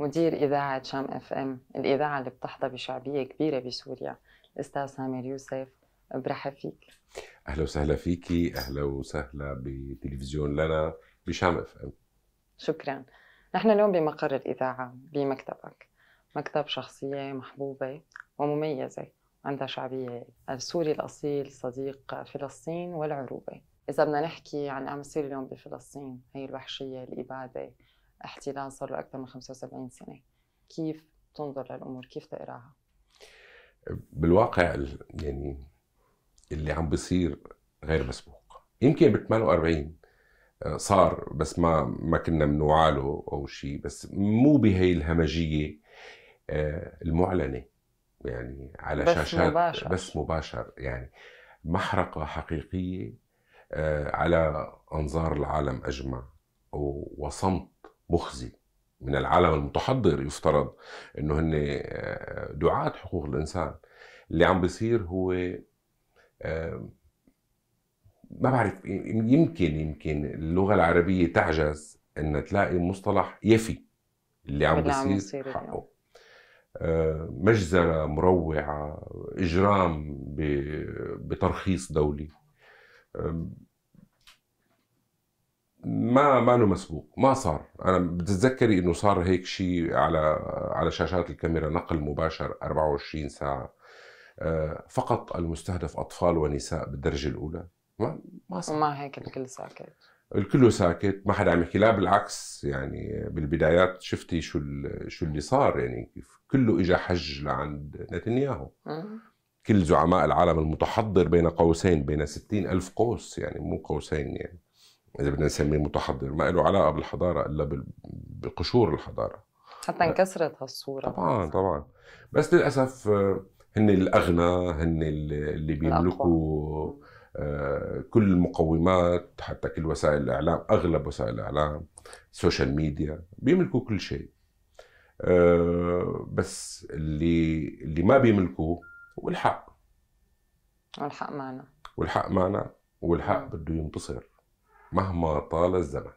مدير إذاعة شام اف ام الإذاعة اللي بتحظى بشعبية كبيرة بسوريا الأستاذ سامر يوسف برحب فيك أهلا وسهلا فيكي أهلا وسهلا بتلفزيون لنا بشام اف ام شكرا نحن اليوم بمقر الإذاعة بمكتبك مكتب شخصية محبوبة ومميزة عندها شعبية السوري الأصيل صديق فلسطين والعروبة إذا بدنا نحكي عن أمثلة اليوم بفلسطين هي الوحشية الإبادة احتلال صار له أكثر من 75 سنة كيف تنظر للأمور كيف تقراها بالواقع يعني اللي عم بيصير غير مسبوق يمكن ب 48 آه، صار بس ما ما كنا بنوعاله او شيء بس مو بهي الهمجيه آه، المعلنه يعني على بس شاشات مباشر. بس مباشر يعني محرقه حقيقيه آه، على انظار العالم اجمع وصمت مخزي من العالم المتحضر يفترض انه هن آه، دعاة حقوق الانسان اللي عم بيصير هو آه، ما بعرف يمكن يمكن اللغه العربيه تعجز ان تلاقي مصطلح يفي اللي عم بيصير حقه آه، مجزره مروعه اجرام بترخيص دولي ما ما له مسبوق ما صار انا بتتذكري انه صار هيك شيء على على شاشات الكاميرا نقل مباشر 24 ساعه آه، فقط المستهدف اطفال ونساء بالدرجه الاولى ما ما صار ما هيك الكل ساكت الكل ساكت ما حدا عم يحكي لا بالعكس يعني بالبدايات شفتي شو شو اللي صار يعني كله اجى حج لعند نتنياهو كل زعماء العالم المتحضر بين قوسين بين ستين ألف قوس يعني مو قوسين يعني اذا بدنا نسميه متحضر ما له علاقه بالحضاره الا بقشور الحضاره حتى انكسرت هالصوره طبعا طبعا بس للاسف آه، هن الاغنى هن اللي بيملكوا آه، كل المقومات حتى كل وسائل الاعلام اغلب وسائل الاعلام السوشيال ميديا بيملكوا كل شيء آه، بس اللي اللي ما بيملكوه هو الحق والحق معنا والحق معنا والحق بده ينتصر مهما طال الزمن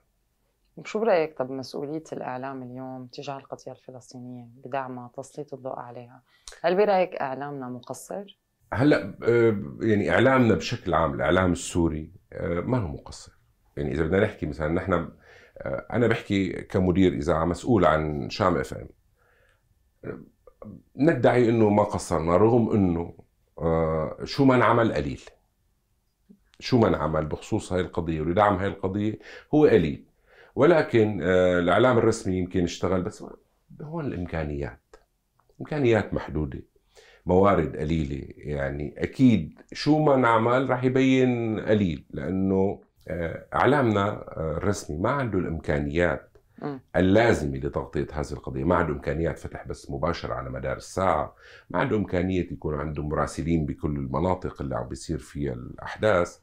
وشو برايك طب مسؤوليه الاعلام اليوم تجاه القضيه الفلسطينيه بدعمها تسليط الضوء عليها هل برايك اعلامنا مقصر هلا آه، يعني اعلامنا بشكل عام الاعلام السوري آه، ما هو مقصر يعني اذا بدنا نحكي مثلا نحن آه، انا بحكي كمدير اذاعه مسؤول عن شام اف ام ندعي انه ما قصرنا رغم انه شو ما انعمل قليل شو ما انعمل بخصوص هاي القضية ولدعم هاي القضية هو قليل ولكن آه، الإعلام الرسمي يمكن اشتغل بس هون الإمكانيات إمكانيات محدودة موارد قليلة يعني أكيد شو ما انعمل رح يبين قليل لأنه آه، إعلامنا آه، الرسمي ما عنده الإمكانيات آه. اللازمه لتغطيه هذه القضيه، ما عنده امكانيات فتح بث مباشر على مدار الساعه، ما عنده امكانيه يكون عنده مراسلين بكل المناطق اللي عم بيصير فيها الاحداث.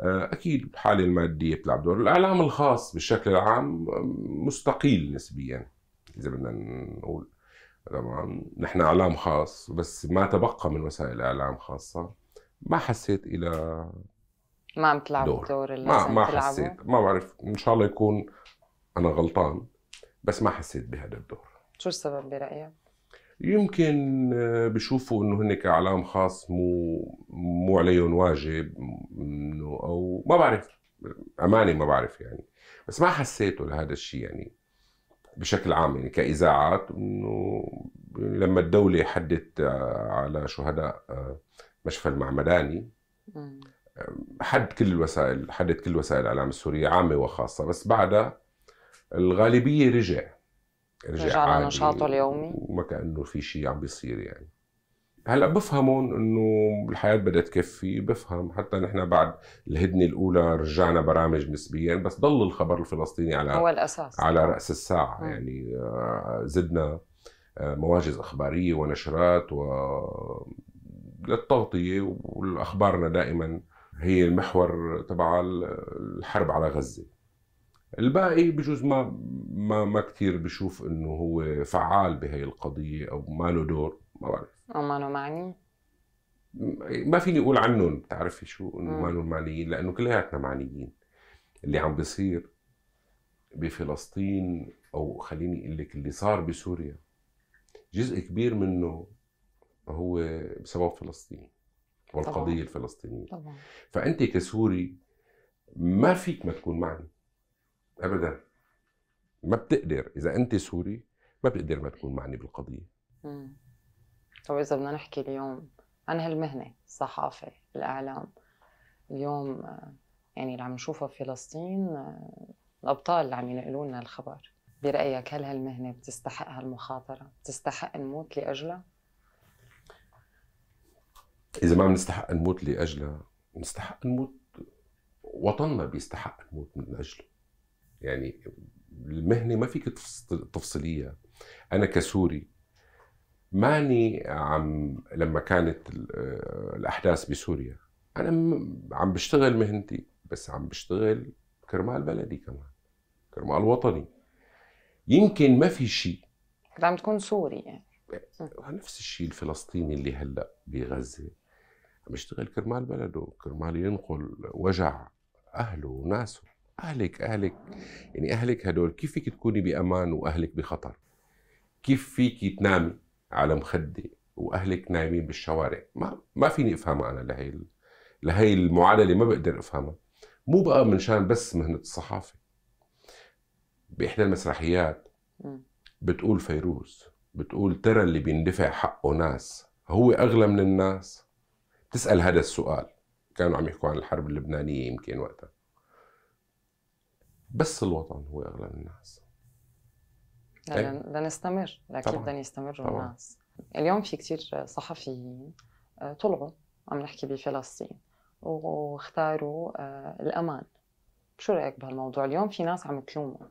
آه، اكيد الحاله الماديه بتلعب دور، الاعلام الخاص بالشكل العام مستقيل نسبيا اذا بدنا نقول طبعا نحن اعلام خاص بس ما تبقى من وسائل اعلام خاصه ما حسيت الى ما عم تلعب دور, دور اللي ما ما حسيت ما بعرف ان شاء الله يكون انا غلطان بس ما حسيت بهذا الدور شو السبب برايك؟ يمكن آه، بشوفوا انه هن كاعلام خاص مو مو عليهم واجب انه او ما بعرف اماني ما بعرف يعني بس ما حسيته لهذا الشيء يعني بشكل عام يعني كاذاعات انه لما الدوله حدت آه، على شهداء آه، مشفى المعمداني حد كل الوسائل حدت كل وسائل الاعلام السوريه عامه وخاصه بس بعدها الغالبيه رجع رجع, رجع عادي اليومي وما كانه في شيء عم بيصير يعني هلا بفهمون انه الحياه بدها تكفي بفهم حتى نحن بعد الهدنه الاولى رجعنا برامج نسبيا بس ضل الخبر الفلسطيني على هو الاساس على راس الساعه م. يعني آه، زدنا آه، مواجز اخباريه ونشرات و للتغطيه واخبارنا دائما هي المحور تبع الحرب على غزه الباقي بجوز ما ما ما كثير بشوف انه هو فعال بهي القضيه او ما له دور ما بعرف او ما له معني ما فيني اقول عنهم بتعرفي شو انه ما لهم معنيين لانه كلياتنا معنيين اللي عم بيصير بفلسطين او خليني اقول لك اللي صار بسوريا جزء كبير منه هو بسبب فلسطين والقضيه طبعا. الفلسطينيه طبعا. فانت كسوري ما فيك ما تكون معني ابدا ما بتقدر اذا انت سوري ما بتقدر ما تكون معني بالقضيه امم طب اذا بدنا نحكي اليوم عن هالمهنه الصحافه الاعلام اليوم آه، يعني اللي عم نشوفها بفلسطين آه، الابطال اللي عم ينقلوا لنا الخبر برايك هل هالمهنه بتستحق هالمخاطره بتستحق نموت لاجلها اذا ما بنستحق نموت لاجلها بنستحق نموت وطننا بيستحق نموت من اجله يعني المهنه ما فيك تفصليها انا كسوري ماني عم لما كانت الاحداث بسوريا انا عم بشتغل مهنتي بس عم بشتغل كرمال بلدي كمان كرمال وطني يمكن ما في شيء كنت عم تكون سوري يعني آه، نفس الشيء الفلسطيني اللي هلا بغزه عم يشتغل كرمال بلده كرمال ينقل وجع اهله وناسه اهلك اهلك يعني اهلك هدول كيف فيك تكوني بامان واهلك بخطر؟ كيف فيك تنامي على مخده واهلك نايمين بالشوارع؟ ما ما فيني افهمها انا لهي لهي المعادله ما بقدر افهمها. مو بقى من شان بس مهنه الصحافه. باحدى المسرحيات بتقول فيروز بتقول ترى اللي بيندفع حقه ناس هو اغلى من الناس؟ تسأل هذا السؤال كانوا عم يحكوا عن الحرب اللبنانيه يمكن وقتها بس الوطن هو اغلى الناس إيه؟ لنستمر اكيد بدنا يستمروا الناس اليوم في كثير صحفيين آه، طلعوا عم نحكي بفلسطين واختاروا آه، الامان شو رايك بهالموضوع اليوم في ناس عم تلومهم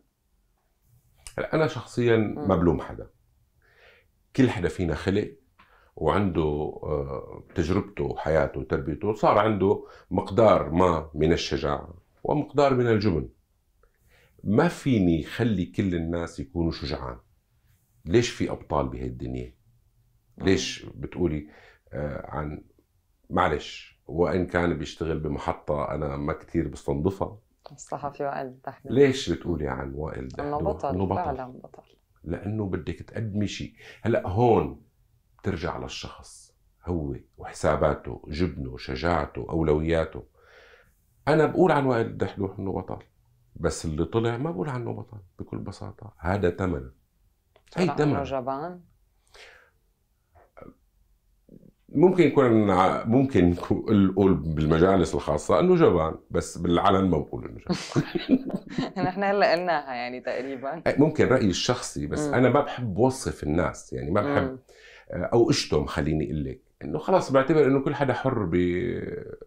انا شخصيا ما بلوم حدا كل حدا فينا خلق وعنده آه، تجربته وحياته وتربيته صار عنده مقدار ما من الشجاعه ومقدار من الجبن ما فيني خلي كل الناس يكونوا شجعان ليش في ابطال بهي الدنيا آه. ليش بتقولي آه، عن معلش وان كان بيشتغل بمحطه انا ما كثير بستنضفها الصحفي وائل دحلو ليش بتقولي عن وائل دحلو؟ انه بطل, إنه بطل. فعلا بطل لانه بدك تقدمي شيء هلا هون بترجع للشخص هو وحساباته جبنه شجاعته اولوياته انا بقول عن وائل دحلو انه بطل بس اللي طلع ما بقول عنه بطل بكل بساطه هذا ثمن اي ثمن جبان ممكن يكون ممكن نقول بالمجالس الخاصه انه جبان بس بالعلن ما بقول انه جبان نحن هلا قلناها يعني تقريبا ممكن رايي الشخصي بس انا ما بحب وصف الناس يعني ما بحب او اشتم خليني اقول لك انه خلاص بعتبر انه كل حدا حر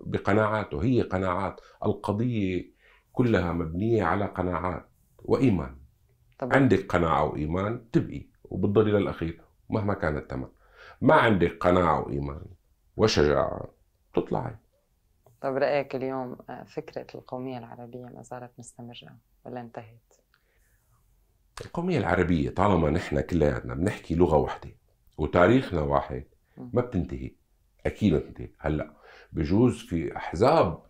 بقناعاته هي قناعات القضيه كلها مبنيه على قناعات وايمان طبعا. عندك قناعه وايمان تبقي وبتضل الى الاخير مهما كان الثمن ما عندك قناعه وايمان وشجاعه تطلعي طب رايك اليوم آه، فكره القوميه العربيه ما زالت مستمره ولا انتهت القوميه العربيه طالما نحن كلياتنا بنحكي لغه واحده وتاريخنا واحد ما بتنتهي اكيد ما بتنتهي هلا بجوز في احزاب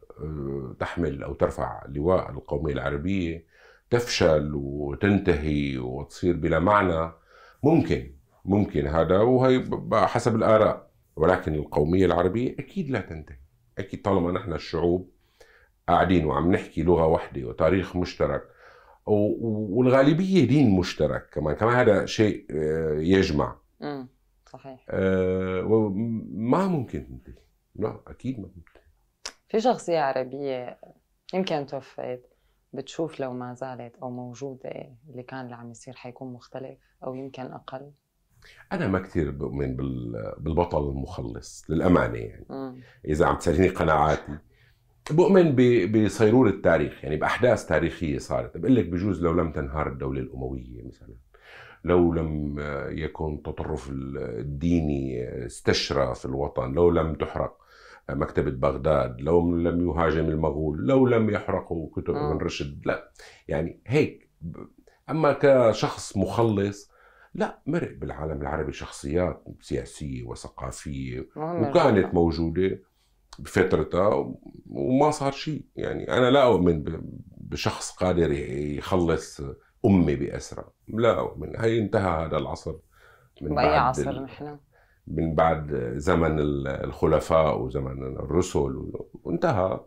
تحمل أو ترفع لواء القومية العربية تفشل وتنتهي وتصير بلا معنى ممكن ممكن هذا وهي حسب الآراء ولكن القومية العربية أكيد لا تنتهي أكيد طالما نحن الشعوب قاعدين وعم نحكي لغة واحدة وتاريخ مشترك والغالبية دين مشترك كمان كمان هذا شيء آه، يجمع امم صحيح آه، ما ممكن تنتهي لا أكيد ما ممكن في شخصية عربية يمكن توفت بتشوف لو ما زالت أو موجودة اللي كان اللي عم يصير حيكون مختلف أو يمكن أقل أنا ما كثير بؤمن بالبطل المخلص للأمانة يعني إذا عم تسأليني قناعاتي بؤمن بصيرورة التاريخ يعني بأحداث تاريخية صارت بقول لك بجوز لو لم تنهار الدولة الأموية مثلا لو لم يكن التطرف الديني استشرى في الوطن لو لم تحرق مكتبة بغداد لو لم يهاجم المغول لو لم يحرقوا كتب ابن آه. رشد لا يعني هيك أما كشخص مخلص لا مرق بالعالم العربي شخصيات سياسية وثقافية وكانت موجودة بفترتها وما صار شيء يعني أنا لا أؤمن بشخص قادر يخلص أمي بأسرى لا أؤمن هي انتهى هذا العصر من بأي عصر نحن من بعد زمن الخلفاء وزمن الرسل وانتهى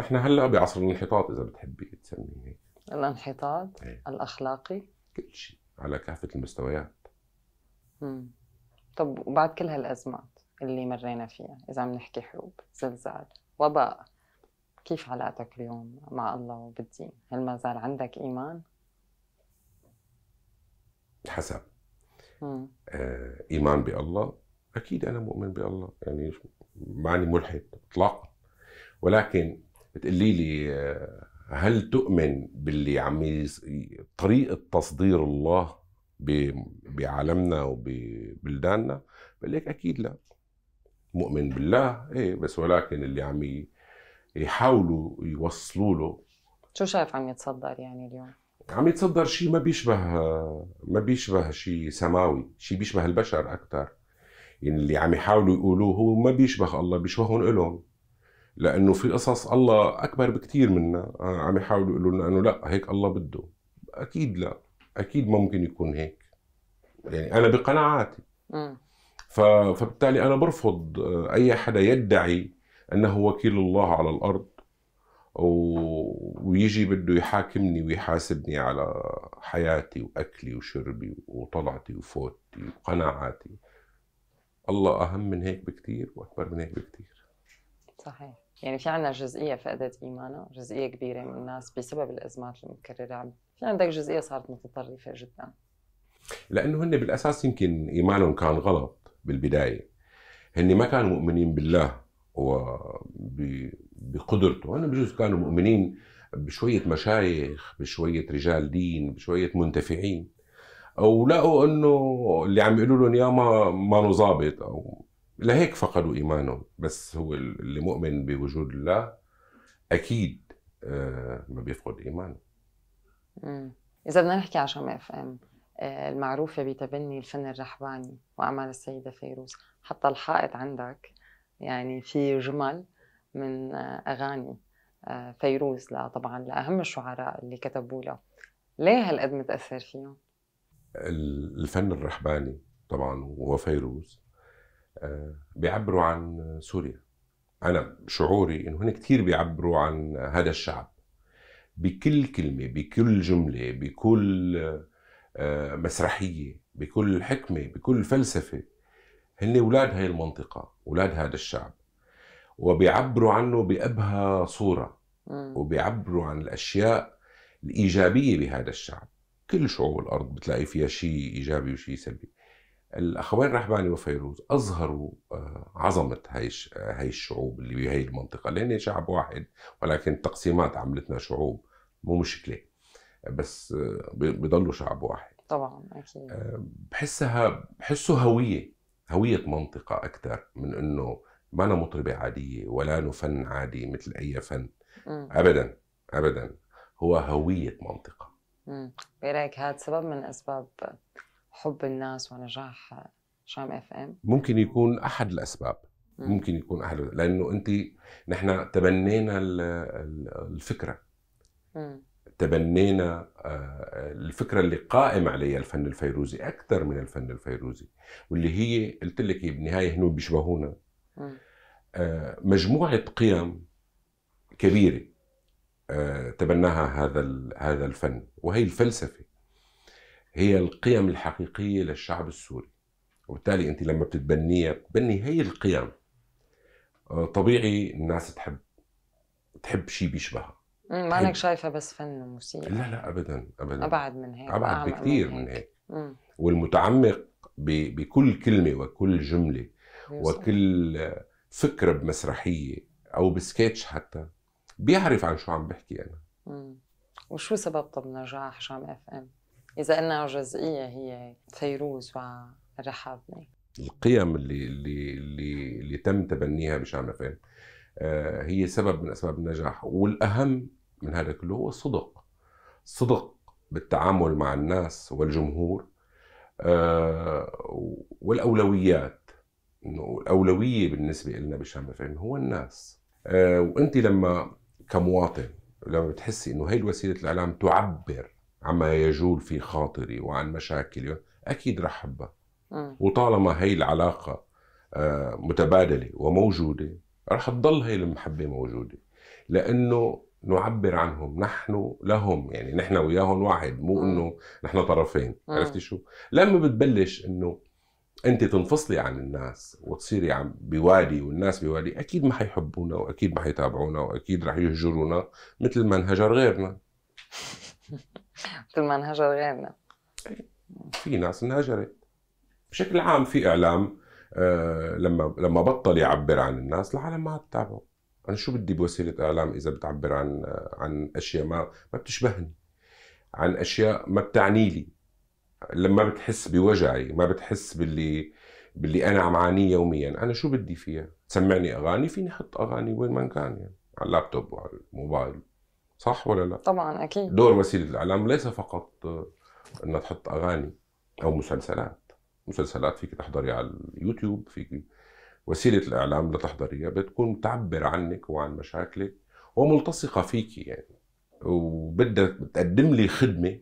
احنا هلا بعصر الانحطاط اذا بتحبي تسميه هيك الانحطاط ايه. الاخلاقي كل شيء على كافه المستويات امم طب وبعد كل هالازمات اللي مرينا فيها اذا عم نحكي حروب زلزال وباء كيف علاقتك اليوم مع الله وبالدين هل ما زال عندك ايمان حسب آه، ايمان بالله اكيد انا مؤمن بالله يعني معني ملحد اطلاقا ولكن بتقولي لي آه، هل تؤمن باللي عم طريقه تصدير الله بعالمنا وببلداننا بقول لك اكيد لا مؤمن بالله ايه بس ولكن اللي عم يحاولوا يوصلوا له شو شايف عم يتصدر يعني اليوم؟ عم يتصدر شيء ما بيشبه ما بيشبه شيء سماوي، شيء بيشبه البشر اكثر يعني اللي عم يحاولوا يقولوه هو ما بيشبه الله بيشبههم إلهم لأنه في قصص الله أكبر بكثير منا عم يحاولوا يقولوا لنا أنه لا هيك الله بده أكيد لا أكيد ممكن يكون هيك يعني أنا بقناعاتي ف... فبالتالي أنا برفض آه، أي حدا يدعي أنه وكيل الله على الأرض ويجي بده يحاكمني ويحاسبني على حياتي واكلي وشربي وطلعتي وفوتي وقناعاتي الله اهم من هيك بكثير واكبر من هيك بكثير صحيح يعني في عندنا جزئيه فقدت ايمانها جزئيه كبيره من الناس بسبب الازمات المتكرره في عندك جزئيه صارت متطرفه جدا لانه هن بالاساس يمكن ايمانهم كان غلط بالبدايه هن ما كانوا مؤمنين بالله وبقدرته هن بجوز كانوا مؤمنين بشويه مشايخ بشويه رجال دين بشويه منتفعين ولقوا انه اللي عم يقولوا لهم يا ما ما ظابط او لهيك فقدوا ايمانهم بس هو اللي مؤمن بوجود الله اكيد آه، ما بيفقد ايمانه اذا بدنا نحكي على شام اف آه، ام المعروفه بتبني الفن الرحباني واعمال السيده فيروز حتى الحائط عندك يعني في جمل من آه، اغاني فيروز لا طبعا لاهم الشعراء اللي كتبوا لها ليه هالقد متاثر فيهم الفن الرحباني طبعا وفيروز آه، بيعبروا عن سوريا انا شعوري انه هن كثير بيعبروا عن هذا الشعب بكل كلمه بكل جمله بكل آه، مسرحيه بكل حكمه بكل فلسفه هن اولاد هاي المنطقه اولاد هذا الشعب وبيعبروا عنه بابهى صوره وبيعبروا عن الاشياء الايجابيه بهذا الشعب كل شعوب الارض بتلاقي فيها شيء ايجابي وشيء سلبي الاخوين رحباني وفيروز اظهروا آه، عظمه هاي هاي الشعوب اللي بهي المنطقه لان شعب واحد ولكن تقسيمات عملتنا شعوب مو مشكله بس آه، بضلوا شعب واحد طبعا اكيد آه، بحسها بحسه هويه هويه منطقه اكثر من انه ما أنا مطربة عادية ولا أنا فن عادي مثل أي فن م. أبدا أبدا هو هوية منطقة امم برايك إيه هذا سبب من اسباب حب الناس ونجاح شام اف ام؟ ممكن يكون احد الاسباب مم. ممكن يكون احد لانه انت نحن تبنينا الفكره مم. تبنينا آه، الفكره اللي قائم عليها الفن الفيروزي اكثر من الفن الفيروزي واللي هي قلت لك بالنهايه هنو بيشبهونا آه، مجموعه قيم كبيره آه، تبناها هذا هذا الفن وهي الفلسفه هي القيم الحقيقيه للشعب السوري وبالتالي انت لما بتتبنيها بتبني هي القيم آه، طبيعي الناس تحب تحب شيء بيشبهها ما انك شايفه بس فن وموسيقى لا لا ابدا ابدا ابعد من هيك ابعد بكثير من هيك, من هيك. والمتعمق بكل كلمه وكل جمله وكل فكره بمسرحيه او بسكتش حتى بيعرف عن شو عم بحكي انا مم. وشو سبب طب نجاح شام اف ام؟ اذا قلنا جزئيه هي فيروز ورحابني القيم اللي اللي اللي, اللي تم تبنيها بشام اف آه، ام هي سبب من اسباب النجاح والاهم من هذا كله هو الصدق الصدق بالتعامل مع الناس والجمهور آه، والاولويات انه الاولويه بالنسبه لنا بشام اف ام هو الناس آه، وانت لما كمواطن لما بتحسي انه هي وسيله الاعلام تعبر عما يجول في خاطري وعن مشاكلي اكيد رح احبها وطالما هي العلاقه آه، متبادله وموجوده رح تضل هي المحبه موجوده لانه نعبر عنهم نحن لهم يعني نحن وياهم واحد مو انه نحن طرفين عرفتي شو لما بتبلش انه انت تنفصلي عن الناس وتصيري عم بوادي والناس بوادي اكيد ما حيحبونا واكيد ما حيتابعونا واكيد رح يهجرونا مثل ما انهجر غيرنا مثل ما انهجر غيرنا في ناس انهجرت بشكل عام في اعلام آه لما لما بطل يعبر عن الناس العالم ما تتابعه انا شو بدي بوسيله اعلام اذا بتعبر عن عن اشياء ما ما بتشبهني عن اشياء ما بتعني لي لما بتحس بوجعي ما بتحس باللي باللي انا عم عانيه يوميا انا شو بدي فيها سمعني اغاني فيني احط اغاني وين ما كان يعني على اللابتوب وعلى الموبايل صح ولا لا طبعا اكيد دور وسيله الاعلام ليس فقط انها تحط اغاني او مسلسلات مسلسلات فيك تحضري على اليوتيوب فيك وسيله الاعلام لتحضريها بتكون بتعبر عنك وعن مشاكلك وملتصقه فيك يعني وبدها بتقدم لي خدمه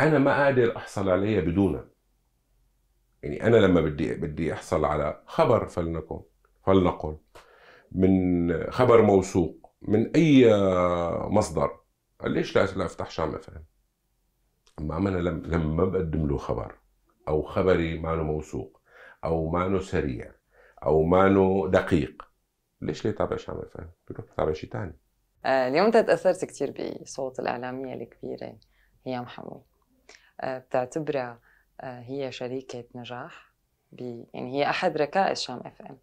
انا ما قادر احصل عليها بدونها يعني انا لما بدي بدي احصل على خبر فلنكن فلنقل من خبر موثوق من اي مصدر ليش لا, لا افتح شام اف ام اما انا لما بقدم له خبر او خبري ما موثوق او ما سريع او ما دقيق ليش ليه تابع شام اف ام بروح تابع شيء ثاني آه، اليوم انت تاثرت كثير بصوت الاعلاميه الكبيره هي محمود بتعتبرها آه، هي شريكة نجاح يعني هي أحد ركائز شام اف ام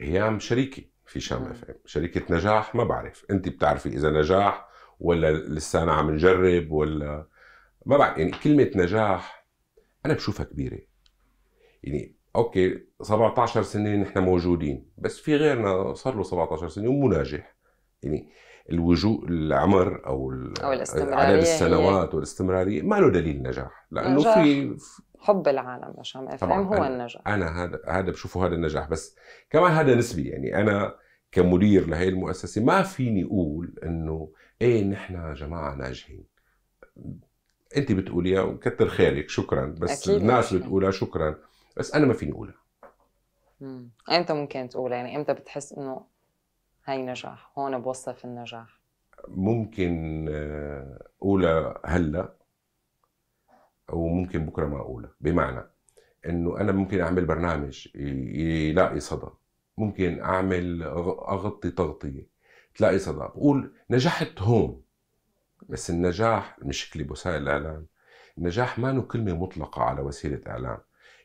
هي شريكة في شام اف ام شريكة نجاح ما بعرف أنت بتعرفي إذا نجاح ولا لسانا عم نجرب ولا ما بعرف يعني كلمة نجاح أنا بشوفها كبيرة يعني اوكي 17 سنه نحن موجودين بس في غيرنا صار له 17 سنه ومو ناجح يعني الوجوء العمر او, أو عدد السنوات والاستمراريه ما له دليل نجاح لانه نجاح في حب العالم عشان افهم ام هو النجاح انا هذا هذا بشوفه هذا النجاح بس كمان هذا نسبي يعني انا كمدير لهي المؤسسه ما فيني اقول انه ايه نحن جماعه ناجحين انت بتقوليها وكثر خيرك شكرا بس أكيد الناس بتقولها شكرا بس انا ما فيني اقولها امتى ممكن تقول يعني امتى بتحس انه هاي نجاح هون بوصف النجاح ممكن آه، اولى هلا وممكن بكره ما اولى بمعنى انه انا ممكن اعمل برنامج يلاقي صدى ممكن اعمل اغطي تغطيه تلاقي صدى بقول نجحت هون بس النجاح المشكله بوسائل الاعلام النجاح ما كلمه مطلقه على وسيله اعلام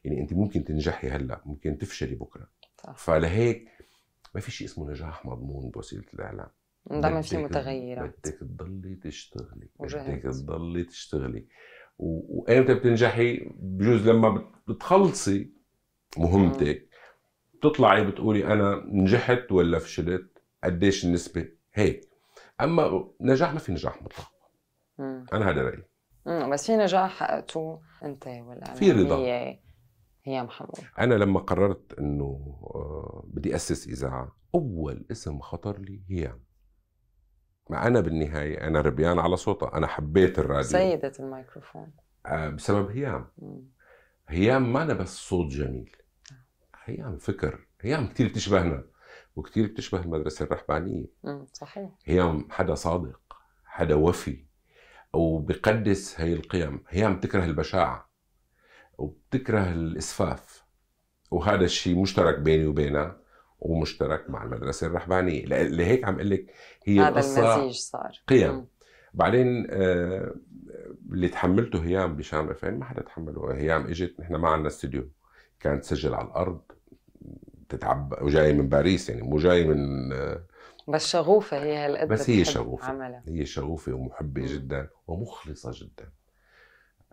يعني انت ممكن تنجحي هلا ممكن تفشلي بكره صح. فلهيك ما في شيء اسمه نجاح مضمون بوسيله الاعلام دايما في متغيرات بدك تضلي تشتغلي بدك تضلي تشتغلي وامتى بتنجحي بجوز لما بتخلصي مهمتك بتطلعي بتقولي انا نجحت ولا فشلت قديش النسبه هيك اما نجاح ما في نجاح مطلق انا هذا رايي بس في نجاح تو انت ولا في رضا يا محمود انا لما قررت انه آه، بدي اسس اذاعه اول اسم خطر لي هي ما انا بالنهايه انا ربيان على صوتها انا حبيت الراديو سيده الميكروفون آه، بسبب هيام هيام ما أنا بس صوت جميل هيام فكر هيام كثير بتشبهنا وكثير بتشبه المدرسه الرحبانيه صحيح هيام حدا صادق حدا وفي وبقدس هي القيم هيام تكره البشاعه وبتكره الاسفاف وهذا الشيء مشترك بيني وبينها ومشترك مع المدرسه الرحبانيه لهيك عم اقول لك هي هذا المزيج صار قيم بعدين آه اللي تحملته هيام بشام افين ما حدا تحمله هيام اجت نحن ما عندنا استوديو كانت تسجل على الارض تتعب وجايه من باريس يعني مو جايه من آه، بس شغوفه هي هالقد بس هي شغوفه عملها. هي شغوفه ومحبه جدا ومخلصه جدا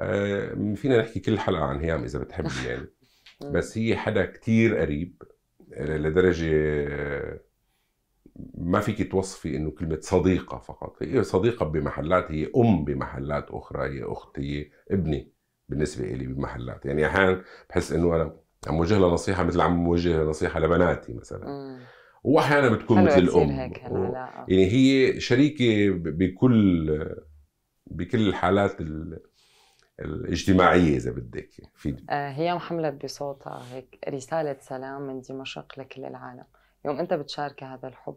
آه، فينا نحكي كل حلقه عن هيام اذا بتحب يعني بس هي حدا كتير قريب آه، لدرجه آه، ما فيك توصفي انه كلمه صديقه فقط هي صديقه بمحلات هي ام بمحلات اخرى هي اختي هي ابني بالنسبه لي بمحلات يعني احيانا بحس انه انا عم وجه لها نصيحه مثل عم وجه نصيحه لبناتي مثلا واحيانا بتكون مثل الام هيك و... يعني هي شريكه بكل بكل الحالات ال... الاجتماعيه اذا بدك في آه، هي حملت بصوتها هيك رساله سلام من دمشق لكل العالم يوم انت بتشارك هذا الحب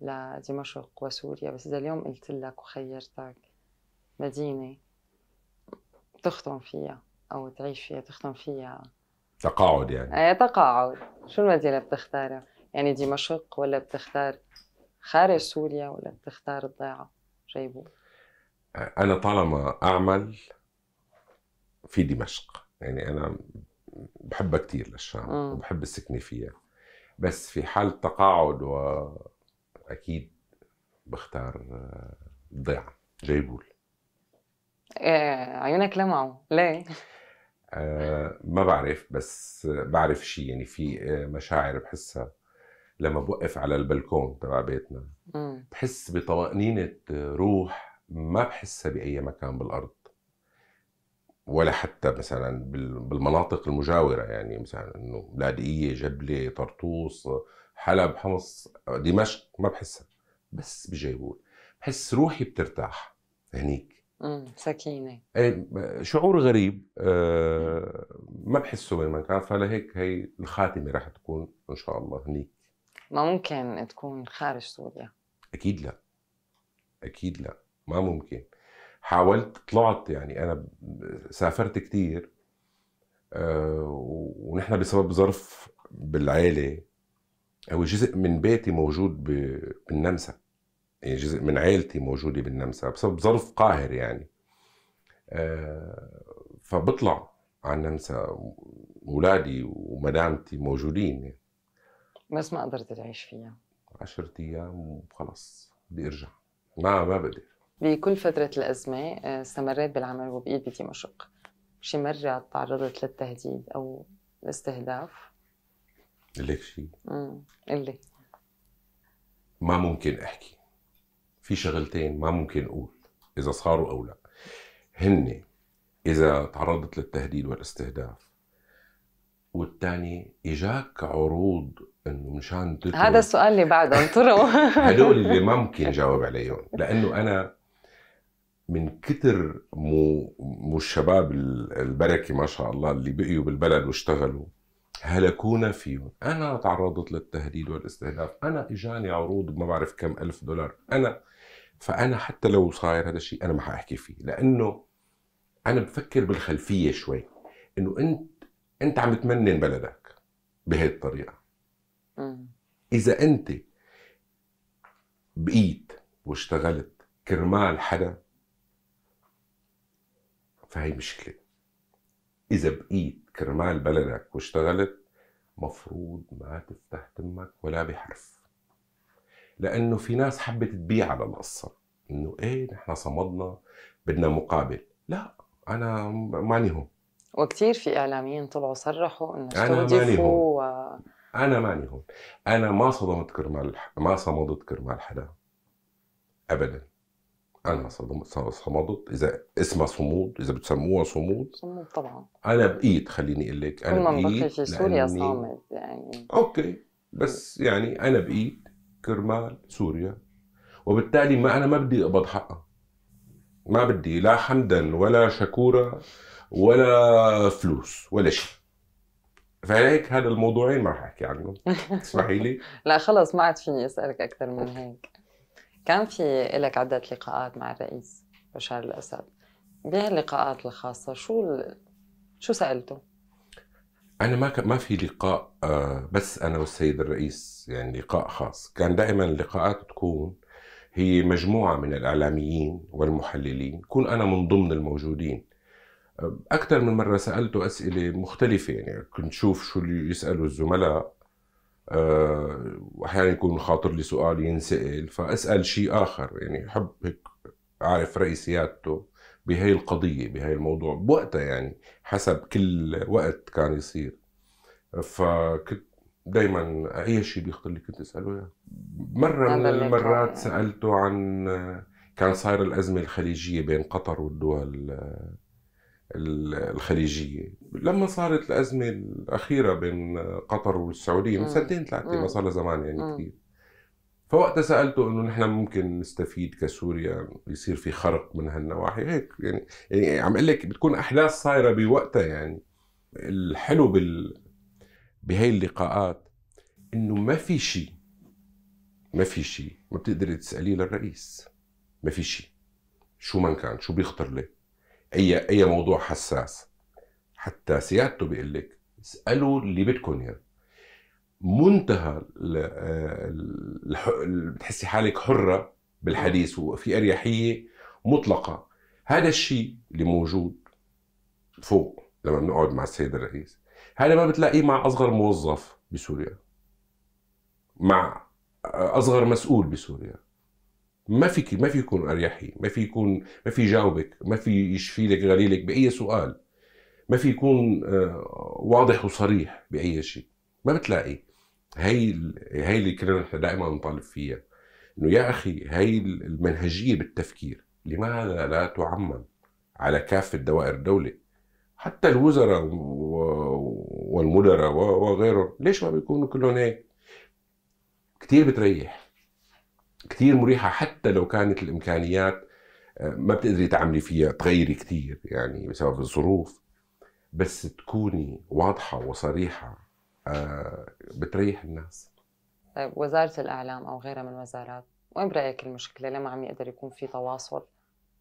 لدمشق وسوريا بس اذا اليوم قلت لك وخيرتك مدينه تختم فيها او تعيش فيها تختم فيها تقاعد يعني ايه تقاعد شو المدينه بتختارها يعني دمشق ولا بتختار خارج سوريا ولا بتختار الضيعه جيبو انا طالما اعمل في دمشق يعني انا بحبها كثير للشام آه. وبحب السكنه فيها بس في حال تقاعد واكيد بختار آه، ضيعة جيبول آه، عيونك لمعوا ليه؟ ما بعرف بس بعرف شيء يعني في مشاعر بحسها لما بوقف على البلكون تبع بيتنا بحس بطمأنينة روح ما بحسها بأي مكان بالأرض ولا حتى مثلا بالمناطق المجاوره يعني مثلا انه لاذقيه جبله طرطوس حلب حمص دمشق ما بحسها بس بجيبول بحس روحي بترتاح هنيك امم سكينه ايه شعور غريب أه ما بحسه من مكان فلهيك هي الخاتمه رح تكون ان شاء الله هنيك ما ممكن تكون خارج سوريا اكيد لا اكيد لا ما ممكن حاولت طلعت يعني انا سافرت كتير آه، ونحن بسبب ظرف بالعائله هو جزء من بيتي موجود بالنمسا يعني جزء من عائلتي موجوده بالنمسا بسبب ظرف قاهر يعني آه، فبطلع على النمسا اولادي ومدامتي موجودين يعني. بس ما قدرت تعيش فيها 10 ايام وخلص بدي ارجع ما ما بقدر بكل فترة الأزمة آه، استمريت بالعمل وبقيت بدمشق شي مرة تعرضت للتهديد أو الاستهداف لك شي امم قلي ما ممكن أحكي في شغلتين ما ممكن أقول إذا صاروا أو لا هن إذا تعرضت للتهديد والاستهداف والثاني اجاك عروض انه مشان تترك هذا السؤال اللي بعده انطروا هدول اللي ما ممكن جاوب عليهم لانه انا من كتر مو, مو الشباب البركه ما شاء الله اللي بقيوا بالبلد واشتغلوا هلكونا فيهم أنا تعرضت للتهديد والاستهداف أنا إجاني عروض ما بعرف كم ألف دولار أنا فأنا حتى لو صاير هذا الشيء أنا ما حأحكي فيه لأنه أنا بفكر بالخلفية شوي إنه أنت أنت عم تمنن بلدك بهي الطريقة إذا أنت بقيت واشتغلت كرمال حدا فهي مشكله اذا بقيت كرمال بلدك واشتغلت مفروض ما تفتح تمك ولا بحرف لانه في ناس حبت تبيع على القصه انه ايه نحن صمدنا بدنا مقابل لا انا ماني هون وكثير في اعلاميين طلعوا صرحوا انه استهدفوا انا ماني هون انا ما صدمت كرمال ما صمدت كرمال حدا ابدا انا صمدت اذا اسمها صمود اذا بتسموها صمود صمود طبعا انا بقيت خليني اقول لك انا بايد في سوريا صامد يعني اوكي بس يعني انا بقيت كرمال سوريا وبالتالي ما انا ما بدي اقبض حقها ما بدي لا حمدا ولا شكورا ولا فلوس ولا شيء فهيك هذا الموضوعين ما رح احكي عنهم اسمحي لي لا خلص ما عاد فيني اسالك اكثر من هيك كان في لك عدة لقاءات مع الرئيس بشار الأسد بهاللقاءات الخاصة شو ال... شو سألته؟ أنا ما ك... ما في لقاء آه، بس أنا والسيد الرئيس يعني لقاء خاص كان دائما اللقاءات تكون هي مجموعة من الإعلاميين والمحللين كون أنا من ضمن الموجودين أكثر من مرة سألته أسئلة مختلفة يعني كنت شوف شو اللي يسألوا الزملاء آه، واحيانا يكون خاطر لي سؤال ينسال فاسال شيء اخر يعني حب هيك اعرف راي سيادته بهي القضيه بهي الموضوع بوقتها يعني حسب كل وقت كان يصير فكنت دائما اي شيء بيخطر لي كنت اساله اياه مره من المرات سالته عن كان صاير الازمه الخليجيه بين قطر والدول الخليجيه لما صارت الازمه الاخيره بين قطر والسعوديه من سنتين ثلاثه ما صار لها زمان يعني كثير فوقتها سالته انه نحن ممكن نستفيد كسوريا يصير في خرق من هالنواحي هيك يعني يعني عم اقول لك بتكون احداث صايره بوقتها يعني الحلو بال بهي اللقاءات انه ما في شيء ما في شيء ما بتقدري تساليه للرئيس ما في شيء شو من كان شو بيخطر لك اي اي موضوع حساس حتى سيادته بيقول لك اسالوا اللي بدكم اياه منتهى بتحسي حالك حره بالحديث وفي اريحيه مطلقه هذا الشيء اللي موجود فوق لما بنقعد مع السيد الرئيس هذا ما بتلاقيه مع اصغر موظف بسوريا مع اصغر مسؤول بسوريا ما فيك ما في يكون اريحي ما في يكون ما في يجاوبك ما في يشفي لك غليلك باي سؤال ما في يكون آه، واضح وصريح باي شيء ما بتلاقي هي هي اللي كنا نحن دائما نطالب فيها انه يا اخي هي المنهجيه بالتفكير لماذا لا تعمم على كافه دوائر الدوله حتى الوزراء والمدراء وغيرهم ليش ما بيكونوا كلهم هيك كثير بتريح كثير مريحه حتى لو كانت الامكانيات آه، ما بتقدري تعملي فيها تغيري كثير يعني بسبب الظروف بس تكوني واضحه وصريحه آه، بتريح الناس طيب وزاره الاعلام او غيرها من الوزارات وين برايك المشكله لما عم يقدر يكون في تواصل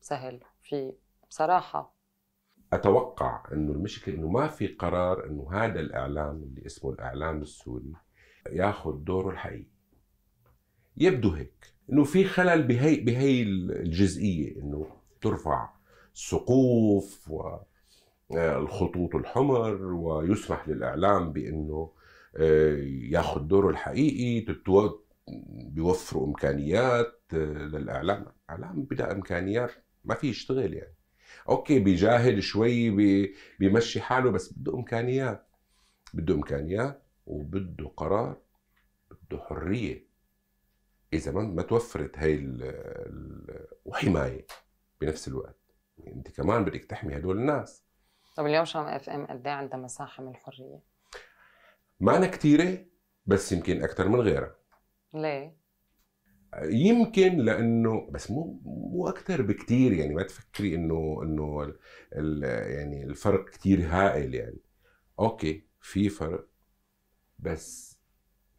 سهل في بصراحه اتوقع انه المشكله انه ما في قرار انه هذا الاعلام اللي اسمه الاعلام السوري ياخذ دوره الحقيقي يبدو هيك انه في خلل بهي بهي الجزئيه انه ترفع السقوف والخطوط آه، الحمر ويسمح للاعلام بانه آه، ياخذ دوره الحقيقي بيوفروا امكانيات آه، للاعلام الاعلام بلا امكانيات ما في يشتغل يعني اوكي بيجاهد شوي بيمشي حاله بس بده امكانيات بده امكانيات وبده قرار بده حريه اذا إيه ما توفرت هاي ال وحمايه بنفس الوقت يعني انت كمان بدك تحمي هدول الناس طب اليوم شام اف ام قد ايه عندها مساحه من الحريه؟ معنا كثيره بس يمكن اكثر من غيرها ليه؟ يمكن لانه بس مو مو اكثر بكثير يعني ما تفكري انه انه يعني الفرق كثير هائل يعني اوكي في فرق بس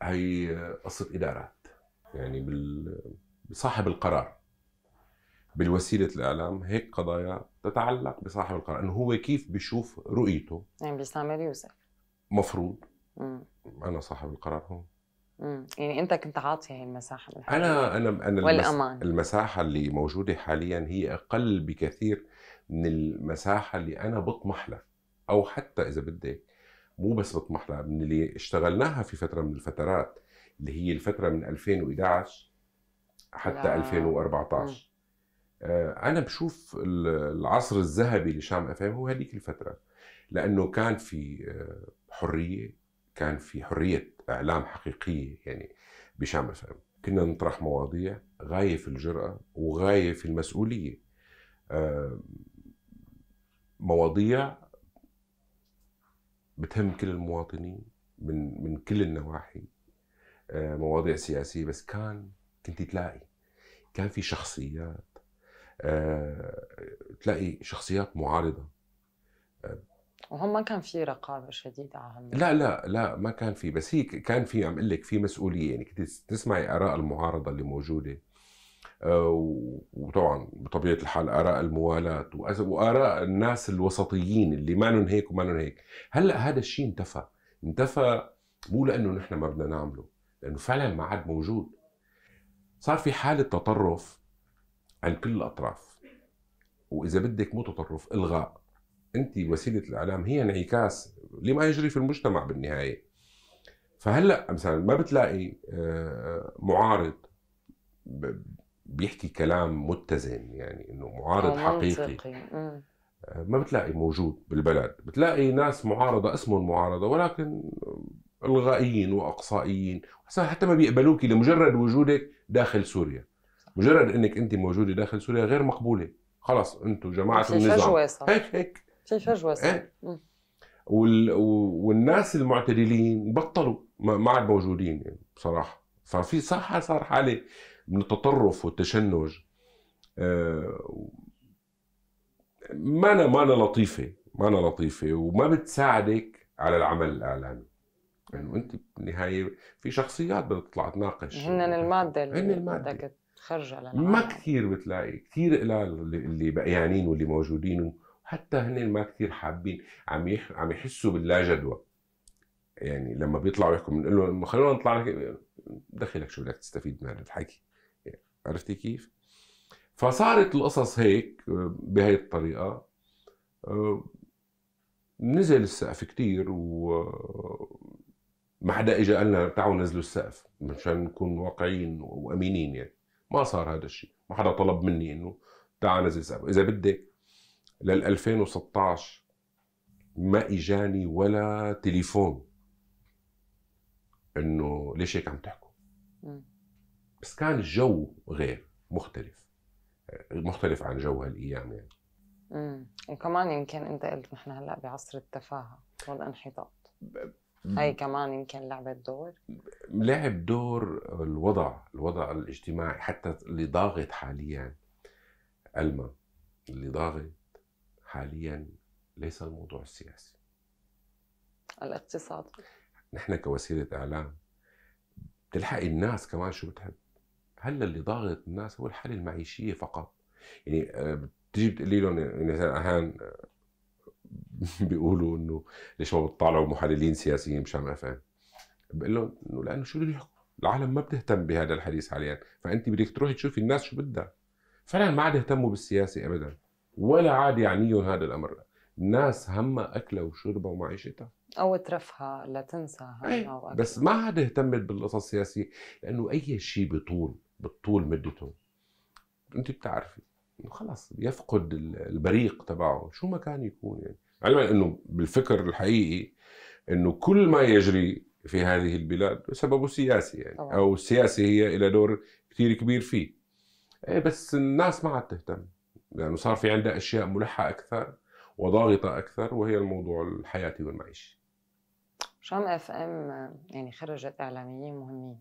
هي قصه اداره يعني بال... بصاحب القرار بالوسيله الاعلام هيك قضايا تتعلق بصاحب القرار انه هو كيف بيشوف رؤيته يعني بيستعمل يوسف مفروض مم. انا صاحب القرار هون يعني انت كنت عاطي هي المساحه الحالية. انا انا انا والأمان. المساحه اللي موجوده حاليا هي اقل بكثير من المساحه اللي انا بطمح لها او حتى اذا بدك مو بس بطمح لها من اللي اشتغلناها في فتره من الفترات اللي هي الفتره من 2011 حتى لا. 2014 آه، انا بشوف العصر الذهبي لشام اف هو هذيك الفتره لانه كان في آه، حريه كان في حريه اعلام حقيقيه يعني بشام اف كنا نطرح مواضيع غايه في الجراه وغايه في المسؤوليه آه، مواضيع بتهم كل المواطنين من من كل النواحي آه، مواضيع سياسيه بس كان كنت تلاقي كان في شخصيات آه، تلاقي شخصيات معارضه وهم آه، ما كان في رقابه شديده على لا لا لا ما كان في بس هي كان في عم اقول لك في مسؤوليه يعني كنت تسمعي اراء المعارضه اللي موجوده وطبعا بطبيعه الحال اراء الموالاه واراء الناس الوسطيين اللي مانن هيك ومانن هيك هلا هذا الشيء انتفى انتفى مو لانه نحن ما بدنا نعمله لانه فعلا ما عاد موجود صار في حاله تطرف عن كل الاطراف واذا بدك مو تطرف الغاء انت وسيله الاعلام هي انعكاس لما يجري في المجتمع بالنهايه فهلا مثلا ما بتلاقي آه، معارض بيحكي كلام متزن يعني انه معارض آه، حقيقي آه، ما بتلاقي موجود بالبلد بتلاقي ناس معارضه اسمهم معارضه ولكن الغائيين واقصائيين حتى ما بيقبلوك لمجرد وجودك داخل سوريا مجرد انك انت موجوده داخل سوريا غير مقبوله خلص انتم جماعه النظام هيك هيك في فجوه ايه؟ وال... والناس المعتدلين بطلوا ما عاد موجودين يعني بصراحه ففي صح صار حاله من التطرف والتشنج آه، أنا مانا مانا لطيفه مانا لطيفه وما بتساعدك على العمل الاعلامي يعني وانت بالنهايه في شخصيات بدها تطلع تناقش هن يعني. الماده اللي هن الماده بدك تخرجها للعالم ما كثير بتلاقي كثير قلال اللي بقيانين واللي موجودين وحتى هن ما كثير حابين عم يح... عم يحسوا باللا جدوى يعني لما بيطلعوا يحكوا بنقول لهم خلونا نطلع لك دخلك شو بدك تستفيد من هذا الحكي يعني عرفتي كيف؟ فصارت القصص هيك بهي الطريقه نزل السقف كثير و ما حدا اجى قال لنا تعالوا نزلوا السقف مشان نكون واقعيين وامينين يعني ما صار هذا الشيء ما حدا طلب مني انه تعال نزل السقف اذا بدي لل 2016 ما اجاني ولا تليفون انه ليش هيك عم تحكوا بس كان الجو غير مختلف مختلف عن جو هالايام يعني امم وكمان يمكن انت قلت نحن هلا بعصر التفاهه والانحطاط هاي كمان يمكن لعبت دور لعب دور الوضع الوضع الاجتماعي حتى اللي ضاغط حاليا ألما اللي ضاغط حاليا ليس الموضوع السياسي الاقتصاد نحن كوسيلة إعلام بتلحقي الناس كمان شو بتحب هلا اللي ضاغط الناس هو الحالة المعيشية فقط يعني آه، بتجي بتقولي لهم يعني مثلا أهان بيقولوا انه ليش ما بتطالعوا محللين سياسيين مشان افهم بقول لهم انه لانه شو بده يحكوا العالم ما بتهتم بهذا الحديث حاليا فانت بدك تروحي تشوفي الناس شو بدها فعلا ما عاد يهتموا بالسياسه ابدا ولا عاد يعنيهم هذا الامر الناس همها اكلها وشربها ومعيشتها او ترفها لتنسى همها إيه، بس ما عاد اهتمت بالقصص السياسيه لانه اي شيء بطول بتطول مدته انت بتعرفي انه خلص يفقد البريق تبعه شو ما كان يكون يعني علما انه بالفكر الحقيقي انه كل ما يجري في هذه البلاد سببه سياسي يعني طبعا. او السياسه هي لها دور كثير كبير فيه إيه، بس الناس ما عاد تهتم لانه يعني صار في عندها اشياء ملحه اكثر وضاغطه اكثر وهي الموضوع الحياتي والمعيشي شام اف ام يعني خرجت اعلاميين مهمين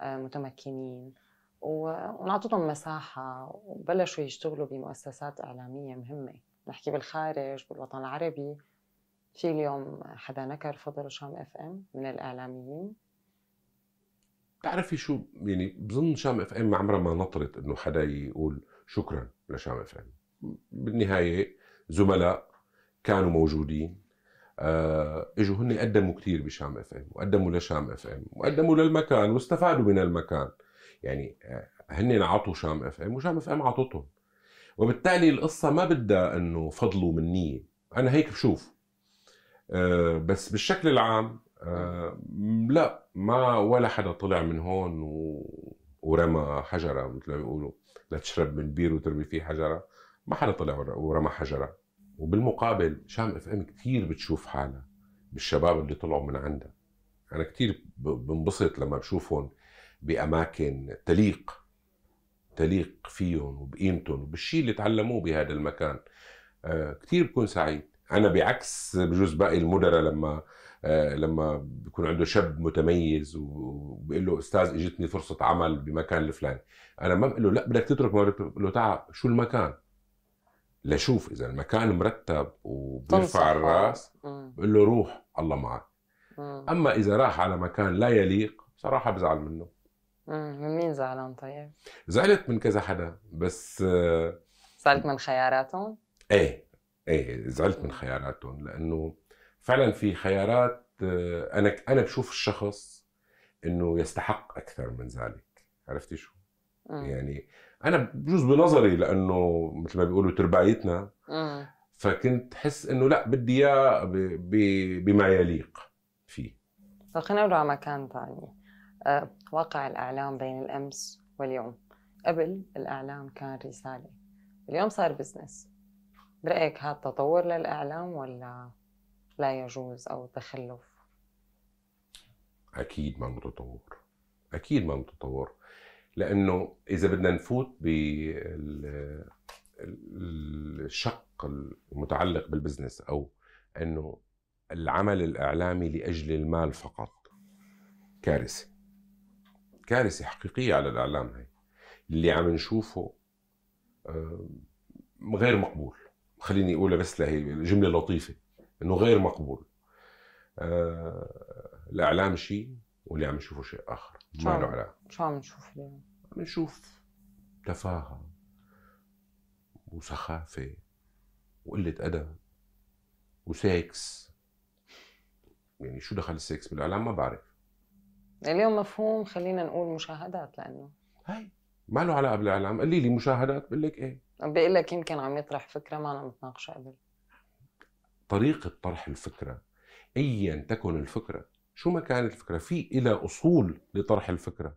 آه، متمكنين ونعطتهم مساحه وبلشوا يشتغلوا بمؤسسات اعلاميه مهمه نحكي بالخارج بالوطن العربي في اليوم حدا نكر فضل شام اف ام من الاعلاميين بتعرفي شو يعني بظن شام اف ام عمرها ما نطرت انه حدا يقول شكرا لشام اف ام بالنهايه زملاء كانوا موجودين آه، اجوا هن قدموا كثير بشام اف ام وقدموا لشام اف ام وقدموا للمكان واستفادوا من المكان يعني آه، هن عطوا شام اف ام وشام اف ام عطتهم وبالتالي القصة ما بدها انه فضل ومنية انا هيك بشوف آه، بس بالشكل العام آه، لا ما ولا حدا طلع من هون ورمى حجرة مثل ما بيقولوا لا تشرب من بير وترمي فيه حجرة ما حدا طلع ورمى حجرة وبالمقابل شام اف ام كثير بتشوف حالها بالشباب اللي طلعوا من عندها انا كثير بنبسط لما بشوفهم باماكن تليق تليق فيهم وبقيمتهم وبالشيء اللي تعلموه بهذا المكان آه، كثير بكون سعيد انا بعكس بجوز باقي المدراء لما آه، لما بيكون عنده شاب متميز وبقول له استاذ اجتني فرصه عمل بمكان الفلاني انا ما بقول له لا بدك تترك ما بقول له تعال شو المكان لشوف اذا المكان مرتب وبيرفع الراس بقول له روح الله معك اما اذا راح على مكان لا يليق صراحه بزعل منه من مين زعلان طيب؟ زعلت من كذا حدا بس آه، زعلت من خياراتهم؟ ايه ايه زعلت من خياراتهم لانه فعلا في خيارات آه، انا انا بشوف الشخص انه يستحق اكثر من ذلك عرفتي شو؟ مم. يعني انا بجوز بنظري لانه مثل ما بيقولوا تربايتنا فكنت حس انه لا بدي اياه بما يليق فيه طب خلينا نقول على مكان ثاني آه، واقع الأعلام بين الأمس واليوم قبل الإعلام كان رسالة اليوم صار بزنس برأيك هذا تطور للإعلام ولا لا يجوز أو تخلف؟ أكيد ما متطور أكيد ما متطور لأنه إذا بدنا نفوت بالشق المتعلق بالبزنس أو أنه العمل الإعلامي لأجل المال فقط كارثة كارثه حقيقيه على الاعلام هي اللي عم نشوفه غير مقبول خليني اقولها بس لهي جمله لطيفه انه غير مقبول آه، الاعلام شيء واللي عم نشوفه شيء اخر ما له علاقه شو عم نشوف اليوم؟ عم نشوف تفاهه وسخافه وقله ادب وسكس يعني شو دخل السكس بالاعلام ما بعرف اليوم مفهوم خلينا نقول مشاهدات لانه هي ما له علاقه بالاعلام قليلي لي مشاهدات بقول لك ايه بقول لك يمكن عم يطرح فكره ما أنا متناقشه قبل طريقه طرح الفكره ايا تكن الفكره شو ما كانت الفكره في إلى اصول لطرح الفكره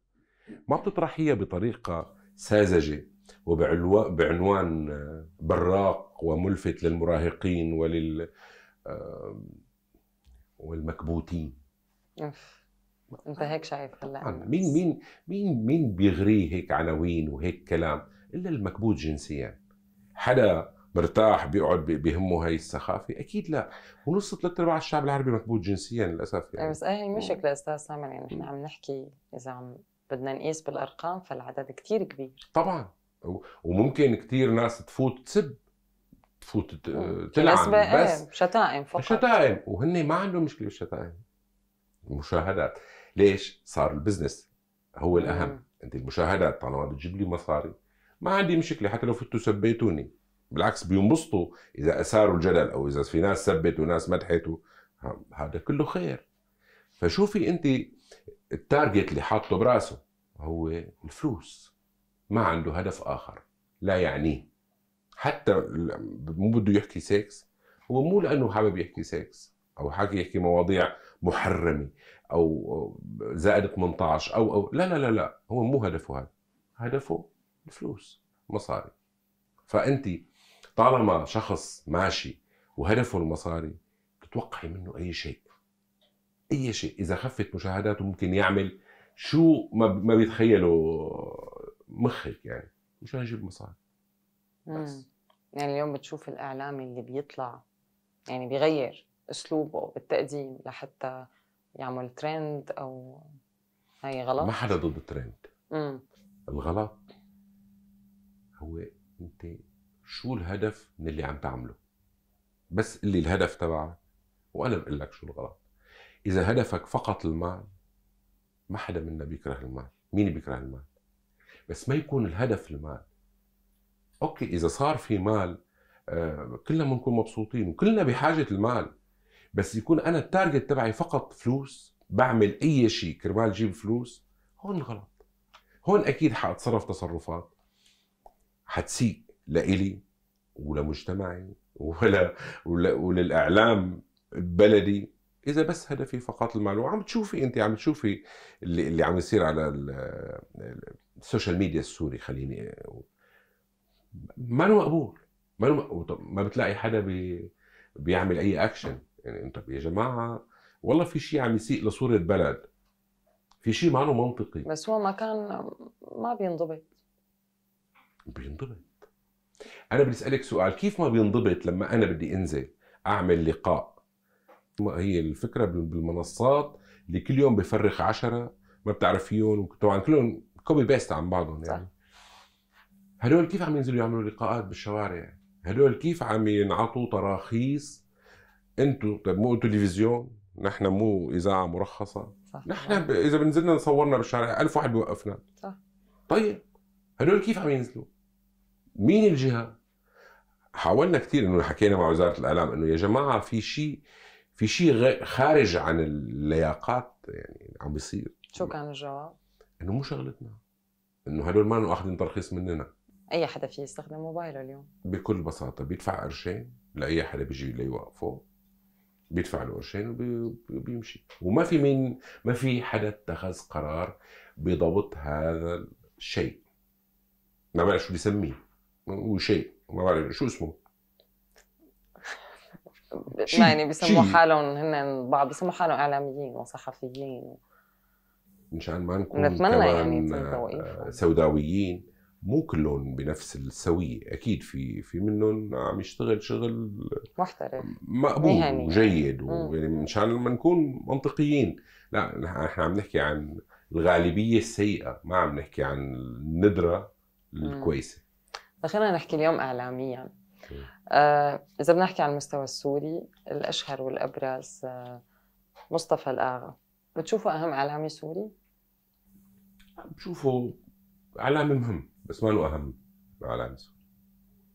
ما بتطرح هي بطريقه ساذجه وبعنوان براق وملفت للمراهقين ولل والمكبوتين انت هيك شايف هلا مين مين مين مين بيغريه هيك عناوين وهيك كلام الا المكبوت جنسيا حدا مرتاح بيقعد بيهمه هاي السخافه اكيد لا ونص ثلاث ارباع الشعب العربي مكبوت جنسيا للاسف يعني بس هي المشكله استاذ سامر يعني نحن عم نحكي اذا عم بدنا نقيس بالارقام فالعدد كثير كبير طبعا وممكن كثير ناس تفوت تسب تفوت تلعب إيه؟ بس شتائم فقط شتائم وهن ما عندهم مشكله بالشتائم المشاهدات ليش صار البزنس هو الاهم انت المشاهدات طالما بتجيب لي مصاري ما عندي مشكله حتى لو فتوا سبيتوني بالعكس بينبسطوا اذا اثاروا الجدل او اذا في ناس سبت وناس مدحتوا هذا كله خير فشوفي انت التارجت اللي حاطه براسه هو الفلوس ما عنده هدف اخر لا يعنيه حتى مو بده يحكي سكس هو مو لانه حابب يحكي سكس او حكي يحكي مواضيع محرمه او زائد 18 او او لا لا لا لا هو مو هدفه هذا هدفه الفلوس مصاري فانت طالما شخص ماشي وهدفه المصاري تتوقعي منه اي شيء اي شيء اذا خفت مشاهداته ممكن يعمل شو ما ما بيتخيله مخك يعني مشان يجيب مصاري بس يعني اليوم بتشوف الاعلام اللي بيطلع يعني بيغير اسلوبه بالتقديم لحتى يعمل ترند او هي غلط ما حدا ضد الترند امم الغلط هو انت شو الهدف من اللي عم تعمله بس اللي الهدف تبعك وانا بقول لك شو الغلط اذا هدفك فقط المال ما حدا منا بيكره المال مين بيكره المال بس ما يكون الهدف المال اوكي اذا صار في مال آه كلنا بنكون مبسوطين وكلنا بحاجه المال بس يكون انا التارجت تبعي فقط فلوس بعمل اي شيء كرمال جيب فلوس هون غلط هون اكيد حاتصرف تصرفات حتسيء لإلي ولمجتمعي ولا وللاعلام بلدي اذا بس هدفي فقط المال وعم تشوفي انت عم تشوفي اللي, اللي عم يصير على السوشيال ميديا السوري خليني ما له مقبول ما له ما بتلاقي حدا بي بيعمل اي اكشن يعني انت يا جماعه والله في شيء عم يسيء لصوره بلد في شيء ما منطقي بس هو ما كان ما بينضبط بينضبط انا بدي اسالك سؤال كيف ما بينضبط لما انا بدي انزل اعمل لقاء هي الفكره بالمنصات اللي كل يوم بفرخ عشرة ما بتعرفيهم طبعا كلهم كوبي بيست عن بعضهم يعني هدول كيف عم ينزلوا يعملوا لقاءات بالشوارع هدول كيف عم ينعطوا تراخيص انتوا طب مو تلفزيون نحن مو اذاعه مرخصه صح نحن ب... اذا بنزلنا نصورنا بالشارع ألف واحد بيوقفنا صح طيب هدول كيف عم ينزلوا؟ مين الجهه؟ حاولنا كثير انه حكينا مع وزاره الاعلام انه يا جماعه في شيء في شيء خارج عن اللياقات يعني عم بيصير شو كان الجواب؟ انه مو شغلتنا انه هدول ما اخذين ترخيص مننا اي حدا فيه يستخدم موبايله اليوم بكل بساطه بيدفع قرشين لاي حدا بيجي ليوقفه بيدفع له قرشين وبيمشي وما في مين ما في حدا اتخذ قرار بضبط هذا الشيء ما بعرف شو بيسميه هو شيء ما بعرف شو اسمه يعني بيسموا حالهم هن بعض بيسموا حالهم اعلاميين وصحفيين مشان ما نكون نتمنى يعني سوداويين مو كلهم بنفس السويه اكيد في في منهم عم يشتغل شغل محترم مقبول مهني. يعني. وجيد ويعني مشان ما نكون منطقيين لا نحن عم نحكي عن الغالبيه السيئه ما عم نحكي عن الندره الكويسه خلينا نحكي اليوم اعلاميا آه، اذا بدنا نحكي عن المستوى السوري الاشهر والابرز آه مصطفى الاغا بتشوفه اهم اعلامي سوري بشوفه اعلامي مهم بس ما له اهم على عنده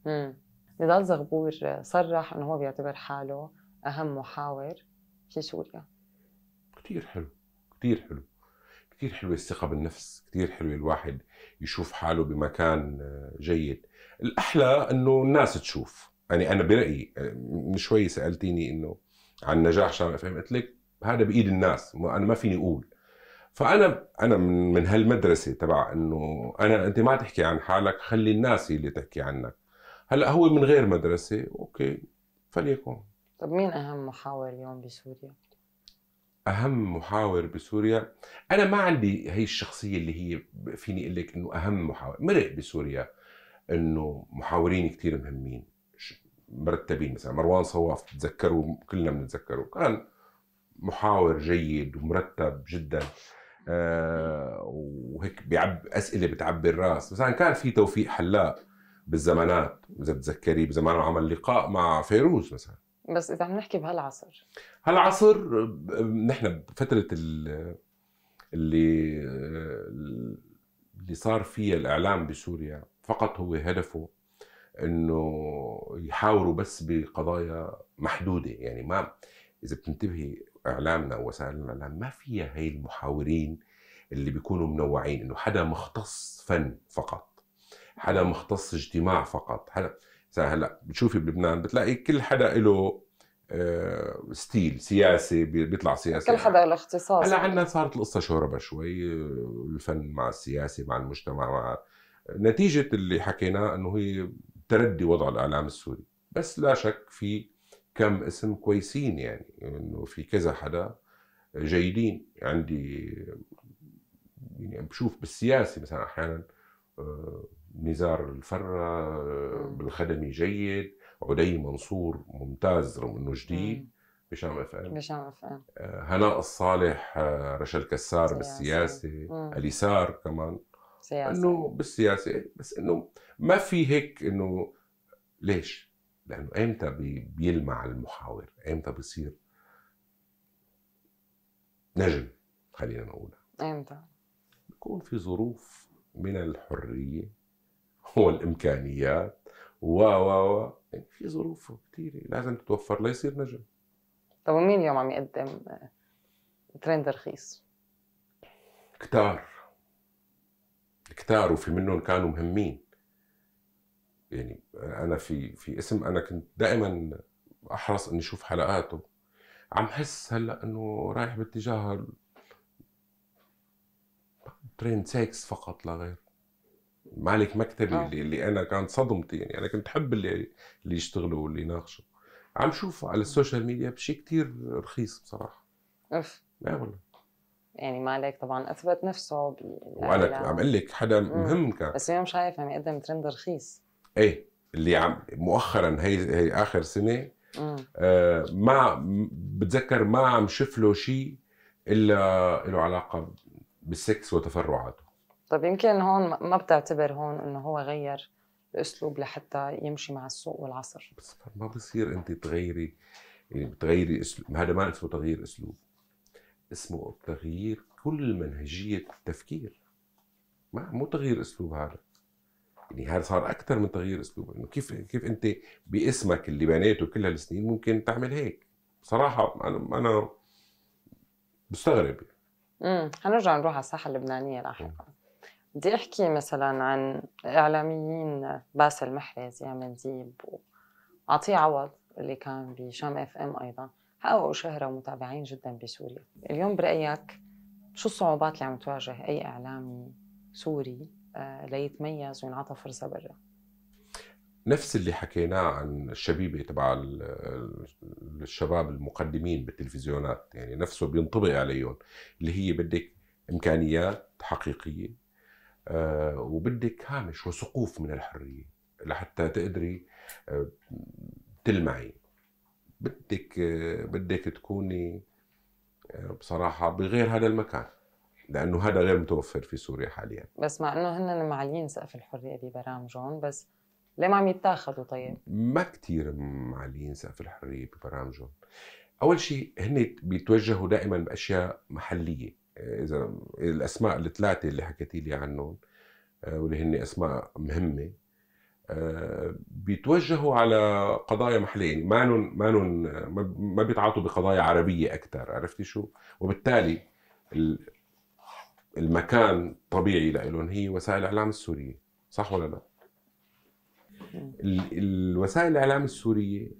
امم نضال زغبور صرح انه هو بيعتبر حاله اهم محاور في سوريا كثير حلو كثير حلو كثير حلوة الثقة بالنفس كثير حلوة الواحد يشوف حاله بمكان آه، جيد الأحلى أنه الناس تشوف يعني أنا برأيي من آه، شوي سألتيني أنه عن نجاح شارع فهمت قلت لك هذا بإيد الناس أنا ما فيني أقول فانا انا من من هالمدرسه تبع انه انا انت ما تحكي عن حالك خلي الناس هي اللي تحكي عنك هلا هو من غير مدرسه اوكي فليكن طب مين اهم محاور اليوم بسوريا اهم محاور بسوريا انا ما عندي هي الشخصيه اللي هي فيني اقول لك انه اهم محاور مرق بسوريا انه محاورين كثير مهمين مرتبين مثلا مروان صواف بتتذكروا كلنا بنتذكره كان محاور جيد ومرتب جدا آه، وهيك بيعب اسئله بتعبي الراس مثلا كان في توفيق حلاق بالزمانات اذا بتذكري بزمان عمل لقاء مع فيروز مثلا بس اذا عم نحكي بهالعصر هالعصر آه، نحن بفتره اللي آه، اللي صار فيها الاعلام بسوريا فقط هو هدفه انه يحاوروا بس بقضايا محدوده يعني ما اذا بتنتبهي اعلامنا ووسائل الاعلام ما فيها هي المحاورين اللي بيكونوا منوعين انه حدا مختص فن فقط حدا مختص اجتماع فقط حدا هلا بتشوفي بلبنان بتلاقي كل حدا له آه، ستيل سياسي بيطلع سياسي كل حدا له اختصاص هلا عندنا صارت القصه شوربه شوي الفن مع السياسي مع المجتمع مع نتيجه اللي حكيناه انه هي تردي وضع الاعلام السوري بس لا شك في كم اسم كويسين يعني انه في كذا حدا جيدين عندي يعني بشوف بالسياسه مثلا احيانا آه، نزار الفرة آه، بالخدمي جيد عدي منصور ممتاز رغم انه جديد بشام اف ام اف ام هناء الصالح آه، رشا الكسار سياسي. بالسياسه اليسار كمان سياسي. انه بالسياسه بس انه ما في هيك انه ليش لانه امتى بيلمع المحاور امتى بيصير نجم خلينا نقول امتى بيكون في ظروف من الحريه والامكانيات و و و يعني في ظروف كثيره لازم تتوفر ليصير نجم طب ومين اليوم عم يقدم ترند رخيص؟ كتار كتار وفي منهم كانوا مهمين يعني انا في في اسم انا كنت دائما احرص اني اشوف حلقاته عم حس هلا انه رايح باتجاه ترين سيكس فقط لا غير مالك مكتبي آه. اللي, اللي انا كانت صدمتي يعني انا كنت احب اللي اللي يشتغلوا واللي يناقشوا عم شوفه على السوشيال ميديا بشيء كثير رخيص بصراحه اف ايه والله يعني مالك طبعا اثبت نفسه وانا عم اقول لك حدا مهم كان بس اليوم شايف عم يعني يقدم ترند رخيص ايه اللي عم مؤخرا هي هي اخر سنه آه ما بتذكر ما عم شف له شيء الا له علاقه بالسكس وتفرعاته طب يمكن هون ما بتعتبر هون انه هو غير الاسلوب لحتى يمشي مع السوق والعصر بس ما بصير انت تغيري يعني بتغيري اسلوب هذا ما اسمه تغيير اسلوب اسمه تغيير كل منهجيه التفكير ما مو تغيير اسلوب هذا يعني هذا صار اكثر من تغيير اسلوب انه كيف كيف انت باسمك اللي بنيته كل هالسنين ممكن تعمل هيك صراحه انا انا بستغرب امم حنرجع نروح على الساحه اللبنانيه لاحقا بدي احكي مثلا عن اعلاميين باسل محرز يامن ديب وعطيه عوض اللي كان بشام اف ام ايضا حققوا شهره ومتابعين جدا بسوريا اليوم برايك شو الصعوبات اللي عم تواجه اي اعلامي سوري آه، ليتميز وينعطى فرصه برا نفس اللي حكيناه عن الشبيبه تبع الشباب المقدمين بالتلفزيونات يعني نفسه بينطبق عليهم اللي هي بدك امكانيات حقيقيه آه، وبدك هامش وسقوف من الحريه لحتى تقدري آه، تلمعي بدك بدك تكوني بصراحه بغير هذا المكان لانه هذا غير متوفر في سوريا حاليا بس مع انه هن معليين سقف الحريه ببرامجهم بس ليه ما عم يتاخذوا طيب؟ ما كثير معليين سقف الحريه ببرامجهم اول شيء هن بيتوجهوا دائما باشياء محليه اذا الاسماء الثلاثه اللي حكيتي لي عنهم آه، واللي هن اسماء مهمه آه، بيتوجهوا على قضايا محليه يعني مانن مانن ما بيتعاطوا بقضايا عربيه اكثر عرفتي شو وبالتالي المكان طبيعي لهم هي وسائل الاعلام السوريه صح ولا لا الوسائل الاعلام السوريه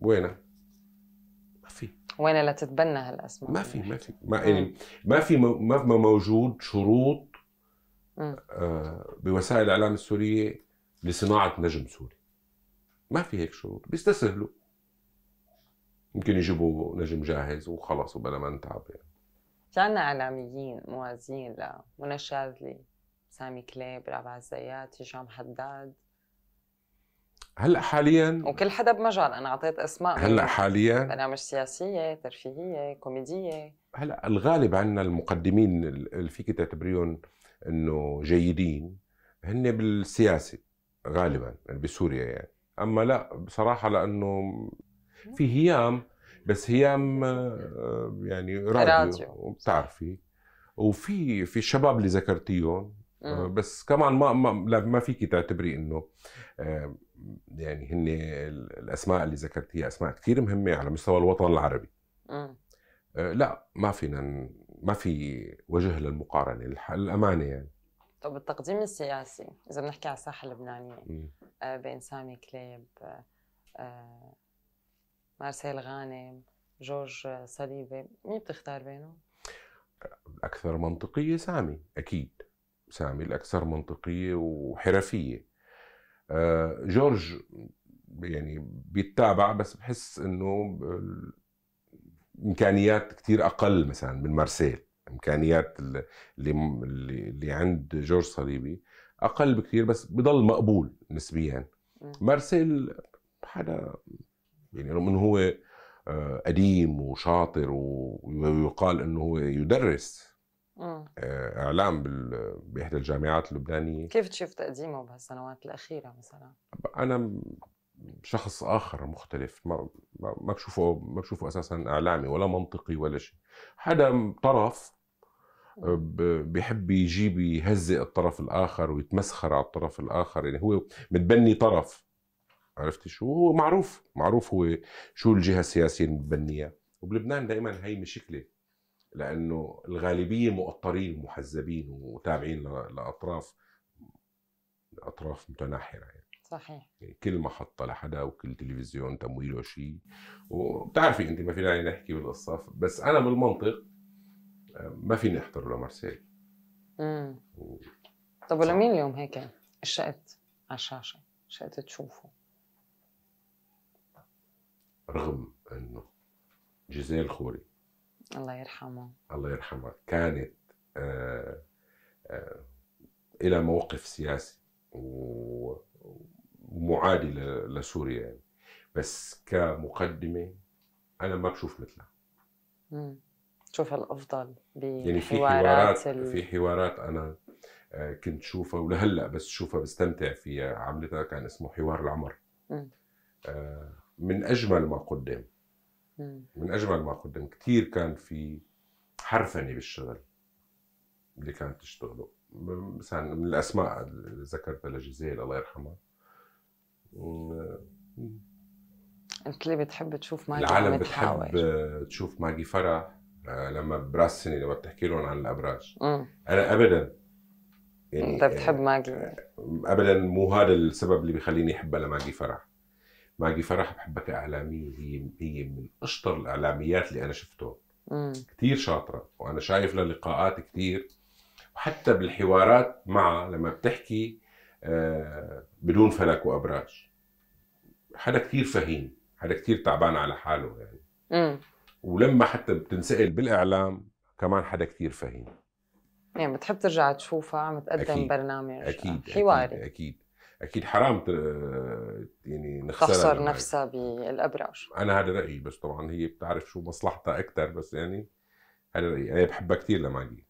وينها ما في وين لتتبنى هالاسماء ما في ما في ما يعني ما في ما موجود شروط آه، بوسائل الاعلام السوريه لصناعه نجم سوري ما في هيك شروط بيستسهلوا يمكن يجيبوا نجم جاهز وخلص وبلا ما نتعب يعني كأننا إعلاميين موازين لمنى شاذلي سامي كليب رابع الزيات هشام حداد هلا حاليا وكل حدا بمجال انا اعطيت اسماء هلا حاليا برامج سياسيه ترفيهيه كوميديه هلا الغالب عندنا المقدمين اللي فيك تعتبريهم انه جيدين هن بالسياسه غالبا يعني بسوريا يعني اما لا بصراحه لانه في هيام بس هي آه، يعني راديو بتعرفي وفي في الشباب اللي ذكرتيهم آه، بس كمان ما ما, لا ما فيكي تعتبري انه آه، يعني هن الاسماء اللي ذكرتيها اسماء كثير مهمه على مستوى الوطن العربي لا ما فينا ما في وجه للمقارنه الامانه يعني طب التقديم السياسي اذا بنحكي على الساحه اللبنانيه بين سامي كليب مارسيل غانم جورج صليبه مين بتختار بينهم؟ الأكثر منطقية سامي أكيد سامي الأكثر منطقية وحرفية آه، جورج يعني بيتابع بس بحس انه امكانيات كثير اقل مثلا من مارسيل امكانيات اللي اللي عند جورج صليبي اقل بكثير بس بضل مقبول نسبيا مارسيل حدا يعني رغم انه هو آه، قديم وشاطر ويقال انه هو يدرس آه، اعلام باحدى الجامعات اللبنانيه كيف تشوف تقديمه بهالسنوات الاخيره مثلا؟ انا شخص اخر مختلف ما ما بشوفه ما بشوفه اساسا اعلامي ولا منطقي ولا شيء حدا طرف آه، بيحب يجيب يهزئ الطرف الاخر ويتمسخر على الطرف الاخر يعني هو متبني طرف عرفتي شو هو معروف معروف هو شو الجهه السياسيه المبنيه وبلبنان دائما هي مشكله لانه الغالبيه مؤطرين ومحزبين وتابعين لاطراف اطراف متناحره يعني صحيح يعني كل محطة لحدا وكل تلفزيون تمويله شيء وبتعرفي انت ما فينا نحكي بالقصة بس انا بالمنطق آه، ما فيني احضر لمارسيل امم و... طب ولمين اليوم هيك شقت على الشاشة شقت تشوفه رغم انه جزيل خوري الله يرحمه الله يرحمها كانت آه، آه، الى موقف سياسي ومعادي لسوريا يعني بس كمقدمه انا ما بشوف مثلها شوفها الافضل بحوارات يعني في حوارات ال... في حوارات انا آه، كنت شوفها ولهلا بس شوفها بستمتع فيها عملتها كان اسمه حوار العمر من اجمل ما قدم من اجمل ما قدم كثير كان في حرفنه بالشغل اللي كانت تشتغله مثلا من الاسماء اللي ذكرتها لجزيل الله يرحمها قلت لي بتحب تشوف ماجي العالم بتحب حاول. تشوف ماجي فرح آه، لما براس السنه لما بتحكي لهم عن الابراج مم. انا ابدا يعني انت بتحب آه، ماجي ابدا مو هذا السبب اللي بيخليني احبها لماجي فرح ماجي فرح بحبك اعلاميه هي هي من اشطر الاعلاميات اللي انا شفتهم كثير شاطره وانا شايف لها لقاءات كثير وحتى بالحوارات معها لما بتحكي آه، بدون فلك وابراج حدا كثير فهيم حدا كثير تعبان على حاله يعني مم. ولما حتى بتنسأل بالاعلام كمان حدا كثير فهيم يعني بتحب ترجع تشوفها عم تقدم أكيد. برنامج اكيد حواري اكيد, أكيد. اكيد حرام يعني نخسر تخسر نفسها بالابراج انا هذا رايي بس طبعا هي بتعرف شو مصلحتها اكثر بس يعني هذا رايي انا بحبها كثير لماجي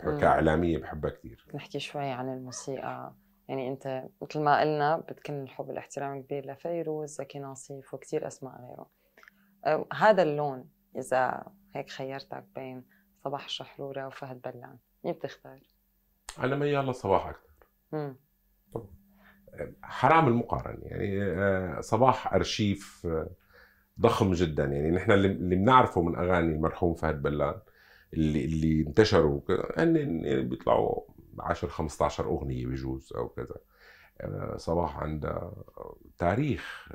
كاعلاميه بحبها كثير نحكي شوي عن الموسيقى يعني انت مثل ما قلنا بتكن الحب والاحترام كبير لفيروز زكي ناصيف وكثير اسماء غيره هذا اللون اذا هيك خيرتك بين صباح الشحروره وفهد بلان مين بتختار؟ انا ميال لصباح اكثر امم طبعا حرام المقارنه يعني آه، صباح ارشيف آه، ضخم جدا يعني نحن اللي بنعرفه من اغاني المرحوم فهد بلان اللي اللي انتشروا هن يعني،, يعني بيطلعوا 10 15 اغنيه بجوز او كذا آه، صباح عندها تاريخ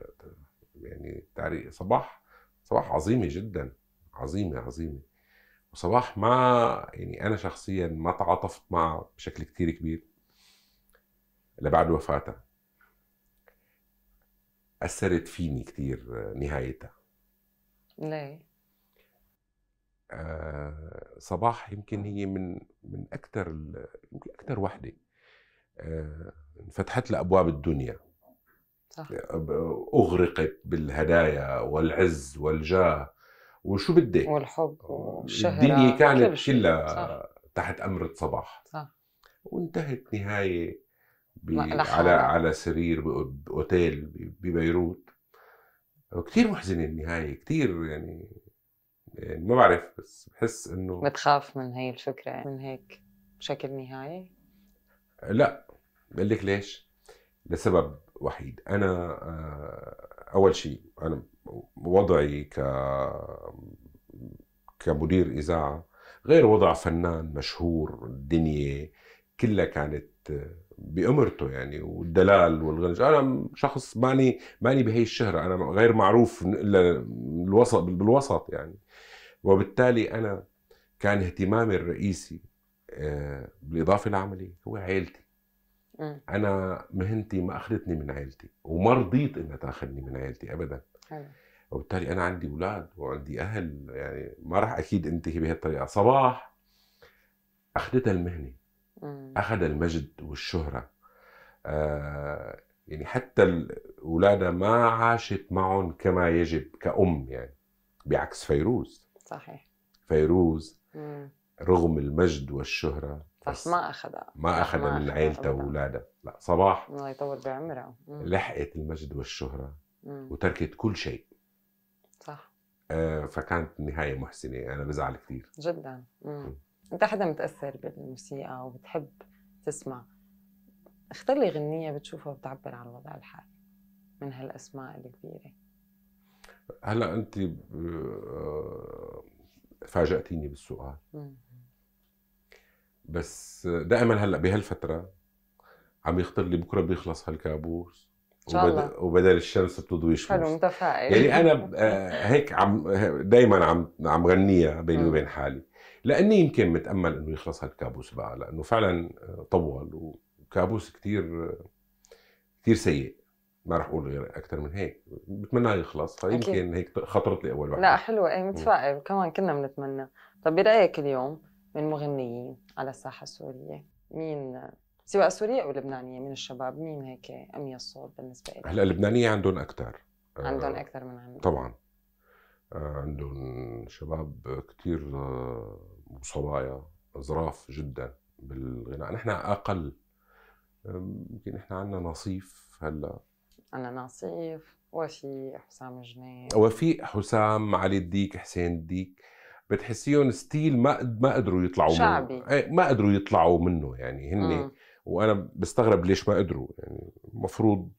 يعني تاريخ صباح صباح عظيمه جدا عظيمه عظيمه وصباح ما يعني انا شخصيا ما تعاطفت معه بشكل كثير كبير لبعد وفاتها أثرت فيني كتير آه، نهايتها ليه؟ آه صباح يمكن هي من من أكثر يمكن أكثر وحدة آه انفتحت لها أبواب الدنيا صح. أغرقت بالهدايا والعز والجاه وشو بدك والحب والشهرة الدنيا كانت كلها تحت أمرة صباح صح. وانتهت نهاية على على سرير باوتيل ببيروت وكثير محزنه النهايه كثير يعني،, يعني ما بعرف بس بحس انه بتخاف من هي الفكره من هيك بشكل نهائي؟ لا بقول لك ليش؟ لسبب وحيد انا آه، اول شيء انا وضعي ك كمدير اذاعه غير وضع فنان مشهور الدنيا كلها كانت بأمرته يعني والدلال والغنج انا شخص ماني ماني بهي الشهره انا غير معروف الوسط بالوسط يعني وبالتالي انا كان اهتمامي الرئيسي آه، بالاضافه لعملي هو عائلتي انا مهنتي ما اخذتني من عائلتي وما رضيت انها تاخذني من عائلتي ابدا وبالتالي انا عندي اولاد وعندي اهل يعني ما راح اكيد انتهي بهالطريقه صباح اخذتها المهنه أخذ المجد والشهرة آه يعني حتى أولادها ما عاشت معهم كما يجب كأم يعني بعكس فيروز صحيح فيروز رغم المجد والشهرة بس ما أخذها ما أخذها من عيلتها وأولادها لا صباح الله يطول بعمرها لحقت المجد والشهرة وتركت كل شيء صح آه فكانت النهاية محسنة أنا بزعل كثير جدا مم. انت حدا متاثر بالموسيقى وبتحب تسمع اختار لي غنيه بتشوفها بتعبر عن الوضع الحالي من هالاسماء الكبيره هلا انت آه، فاجاتيني بالسؤال بس دائما هلا بهالفتره عم يخطر لي بكره بيخلص هالكابوس وبد... وبدل الشمس بتضوي شمس حلو متفائل يعني انا آه، هيك عم دائما عم عم غنيها بيني وبين حالي لاني يمكن متامل انه يخلص هالكابوس بقى لانه فعلا آه، طول وكابوس كثير كثير سيء ما رح اقول غير اكثر من هيك بتمنى يخلص فيمكن هيك خطرت لي اول واحد لا حلوه اي متفائل كمان كنا بنتمنى طب برايك اليوم من مغنيين على الساحه السوريه مين سواء سوريه او لبنانيه من الشباب مين هيك امي الصوت بالنسبه لك هلا اللبنانيه عندهم اكثر عندهم آه، اكثر من عندهم طبعا آه، عندهم شباب كثير وصبايا ظراف جدا بالغناء نحن اقل يمكن نحن عندنا نصيف هلا عندنا نصيف وفي حسام جنيد وفي حسام علي الديك حسين الديك بتحسيهم ستيل ما ما قدروا يطلعوا شعبي منه. إيه، ما قدروا يطلعوا منه يعني هن وانا بستغرب ليش ما قدروا يعني المفروض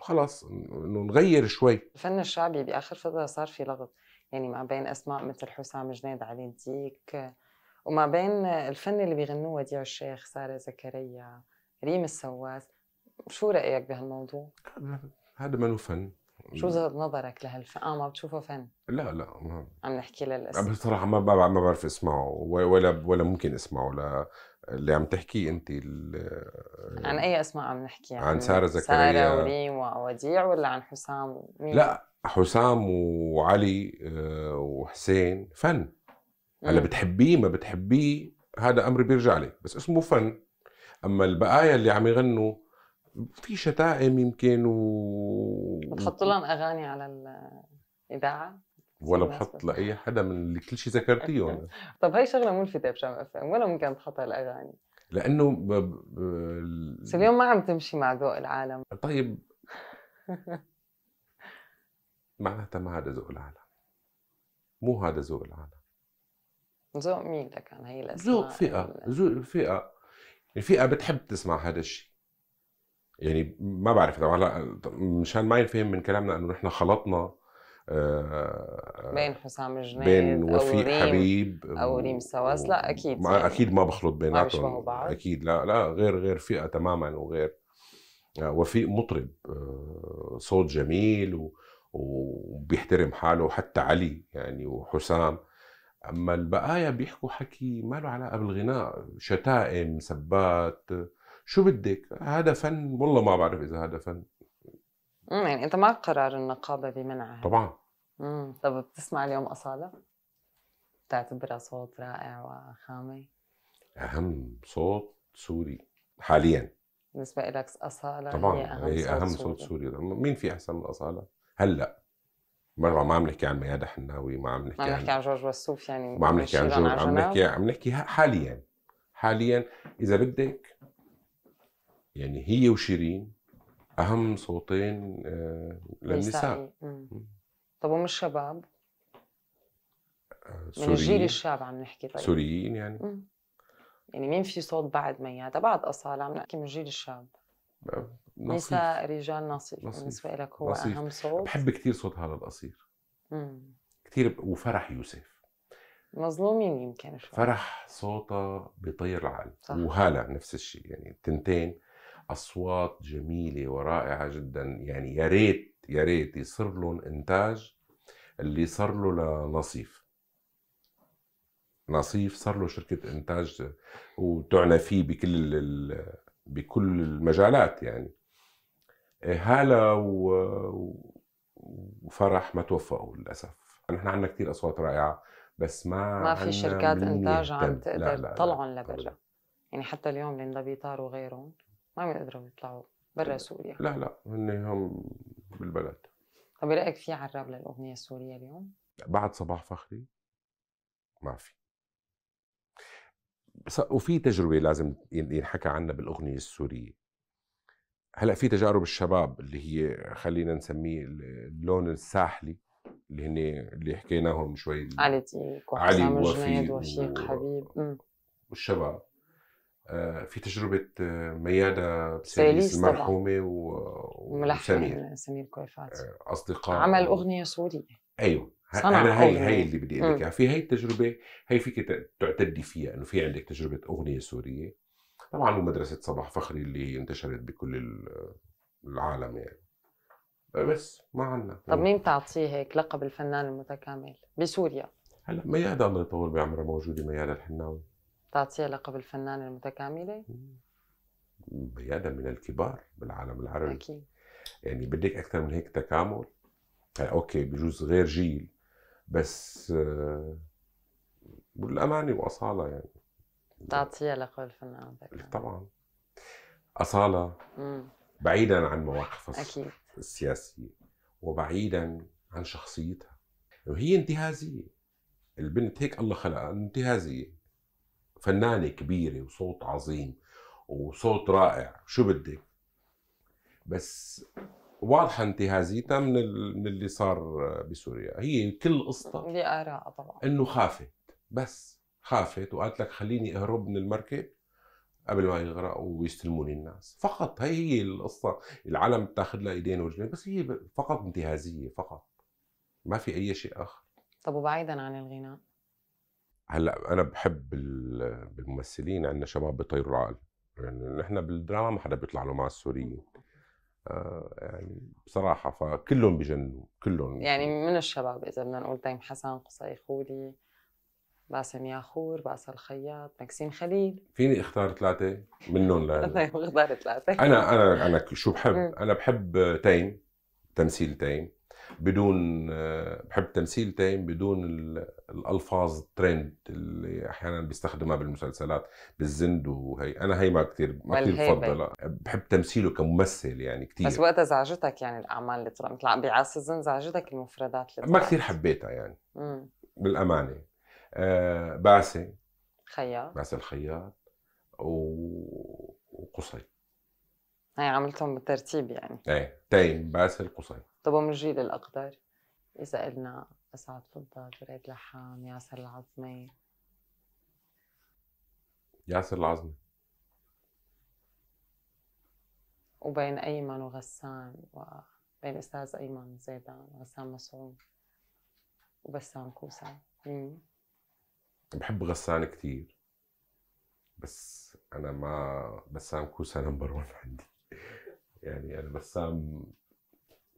خلاص انه نغير شوي الفن الشعبي باخر فتره صار في لغط يعني ما بين اسماء مثل حسام جنيد علي الديك وما بين الفن اللي بيغنوه وديع الشيخ ساره زكريا ريم السواس شو رايك بهالموضوع هذا ما فن شو وجهه نظرك لهالفن؟ اه ما بتشوفه فن؟ لا لا ما عم نحكي للاسم بصراحه ما ما بعرف اسمعه ولا ولا ممكن اسمعه ولا اللي عم تحكيه انت عن اي اسماء عم نحكي؟ عن, عن ساره زكريا ساره وريم ووديع ولا عن حسام مين؟ لا حسام وعلي آه، وحسين فن هلا بتحبيه ما بتحبيه هذا امر بيرجع لك بس اسمه فن اما البقايا اللي عم يغنوا في شتائم يمكن و بتحط لهم اغاني على الاذاعه ولا بحط لاي حدا من اللي كل شيء ذكرتيهم طب هي شغله ملفته بشام اف ام ولا ممكن تحط هالاغاني لانه ب... ب... بس اليوم ما عم تمشي مع ذوق العالم طيب معناتها ما هذا ذوق العالم مو هذا ذوق العالم ذوق مين عن هي الاسماء ذوق فئه ذوق الفئه الفئه بتحب تسمع هذا الشيء يعني ما بعرف طبعا هلا مشان ما ينفهم من كلامنا انه نحن خلطنا آه، بين حسام جنيد بين وفيق أو حبيب او ريم سواس لا اكيد ما يعني اكيد ما بخلط بيناتهم ما اكيد لا لا غير غير فئه تماما وغير آه، وفيق مطرب آه، صوت جميل و وبيحترم حاله وحتى علي يعني وحسام اما البقايا بيحكوا حكي ما له علاقه بالغناء شتائم سبات شو بدك هذا فن والله ما بعرف اذا هذا فن يعني انت مع قرار النقابه بمنعها طبعا امم طب بتسمع اليوم اصاله بتعتبرها صوت رائع وخامه اهم صوت سوري حاليا بالنسبه لك اصاله طبعا هي اهم, هي صوت, أهم صوت سوري. سوري مين في احسن من اصاله هلا مرة ما عم نحكي عن ميادة حناوي ما عم نحكي عن ما عم نحكي عن جورج وسوف يعني ما عم نحكي عن جورج عم نحكي عم نحكي حاليا حاليا اذا بدك يعني هي وشيرين اهم صوتين آه، للنساء طب ومش شباب سوريين آه، من الجيل الشاب عم نحكي طيب سوريين يعني مم. يعني مين في صوت بعد ميادة بعد أصالة عم نحكي من الجيل الشاب آه. نساء رجال نصيف, بالنسبه لك هو نصيف. اهم صوت بحب كثير صوت هذا القصير كثير وفرح يوسف مظلومين يمكن شوي فرح صوتها بيطير العقل وهاله نفس الشيء يعني التنتين اصوات جميله ورائعه جدا يعني يا ريت يا ريت يصير لهم انتاج اللي صار له لنصيف نصيف صار له شركه انتاج وتعنى فيه بكل بكل المجالات يعني هالة وفرح ما توفقوا للاسف نحن يعني عندنا كثير اصوات رائعه بس ما ما في شركات انتاج عم تقدر تطلعهم لبرا يعني حتى اليوم ليندا بيطار وغيرهم ما عم يقدروا يطلعوا برا سوريا لا لا هن هم بالبلد طب برايك إيه في عراب للاغنيه السوريه اليوم؟ بعد صباح فخري ما في وفي تجربه لازم ينحكى عنها بالاغنيه السوريه هلا في تجارب الشباب اللي هي خلينا نسميه اللون الساحلي اللي هن اللي حكيناهم شوي علي ديك علي وفي وشيق حبيب والشباب آه، في تجربة آه، ميادة بسيليس المرحومة وملحن سمير كويفات آه، أصدقاء عمل أغنية سورية أيوه صنع أنا هاي هاي اللي بدي أقول لك في هاي التجربة هاي فيك تعتدي فيها إنه في عندك تجربة أغنية سورية طبعا ومدرسه صباح فخري اللي انتشرت بكل العالم يعني بس ما عندنا طب مين بتعطيه هيك لقب الفنان المتكامل بسوريا؟ هلا ميادة الله يطول بعمرها موجودة ميادة الحناوي بتعطيها لقب الفنانة المتكاملة؟ ميادة من الكبار بالعالم العربي أكيد يعني بدك أكثر من هيك تكامل أوكي بجوز غير جيل بس آه، بالأمانة وأصالة يعني تعطيها لقول الفنان طبعا أصالة مم. بعيدا عن مواقفها أكيد. السياسية وبعيدا عن شخصيتها وهي انتهازية البنت هيك الله خلقها انتهازية فنانة كبيرة وصوت عظيم وصوت رائع شو بدك بس واضحة انتهازيتها من من اللي صار بسوريا هي كل قصتها بآراء طبعا انه خافت بس خافت وقالت لك خليني اهرب من المركب قبل ما يغرقوا ويستلموني الناس فقط هي هي القصة العالم بتاخذ لها ايدين ورجلين بس هي فقط انتهازية فقط ما في اي شيء اخر طب وبعيدا عن الغناء هلا انا بحب بالممثلين عندنا شباب بيطيروا العقل يعني نحن بالدراما ما حدا بيطلع له مع السوريين آه يعني بصراحه فكلهم بجنوا كلهم يعني من الشباب اذا بدنا نقول تيم حسن قصي خولي باسم ياخور باسل الخياط ماكسيم خليل فيني اختار ثلاثه منهم لا طيب اختار ثلاثه انا انا انا شو بحب انا بحب تيم تمثيل تيم بدون آه، بحب تمثيل تيم بدون الالفاظ الترند اللي احيانا بيستخدمها بالمسلسلات بالزند وهي انا هي ما كثير ما كثير بفضلها بحب تمثيله كممثل يعني كثير بس وقتها زعجتك يعني الاعمال اللي طلعت مثل عبد العزيز زعجتك المفردات اللي طلعت ما كثير حبيتها يعني مم. بالامانه آه، بعسه خياط بعسه الخياط و... وقصي هاي عملتهم بالترتيب يعني ايه تيم باسل قصي طب ومن الجيل الاقدر اذا قلنا اسعد فضل بريد لحام ياسر العظمي ياسر العظمي وبين ايمن وغسان وبين استاذ ايمن زيدان وغسان مسعود وبسام كوسا مين بحب غسان كثير بس انا ما بسام كوسا نمبر 1 عندي يعني انا بسام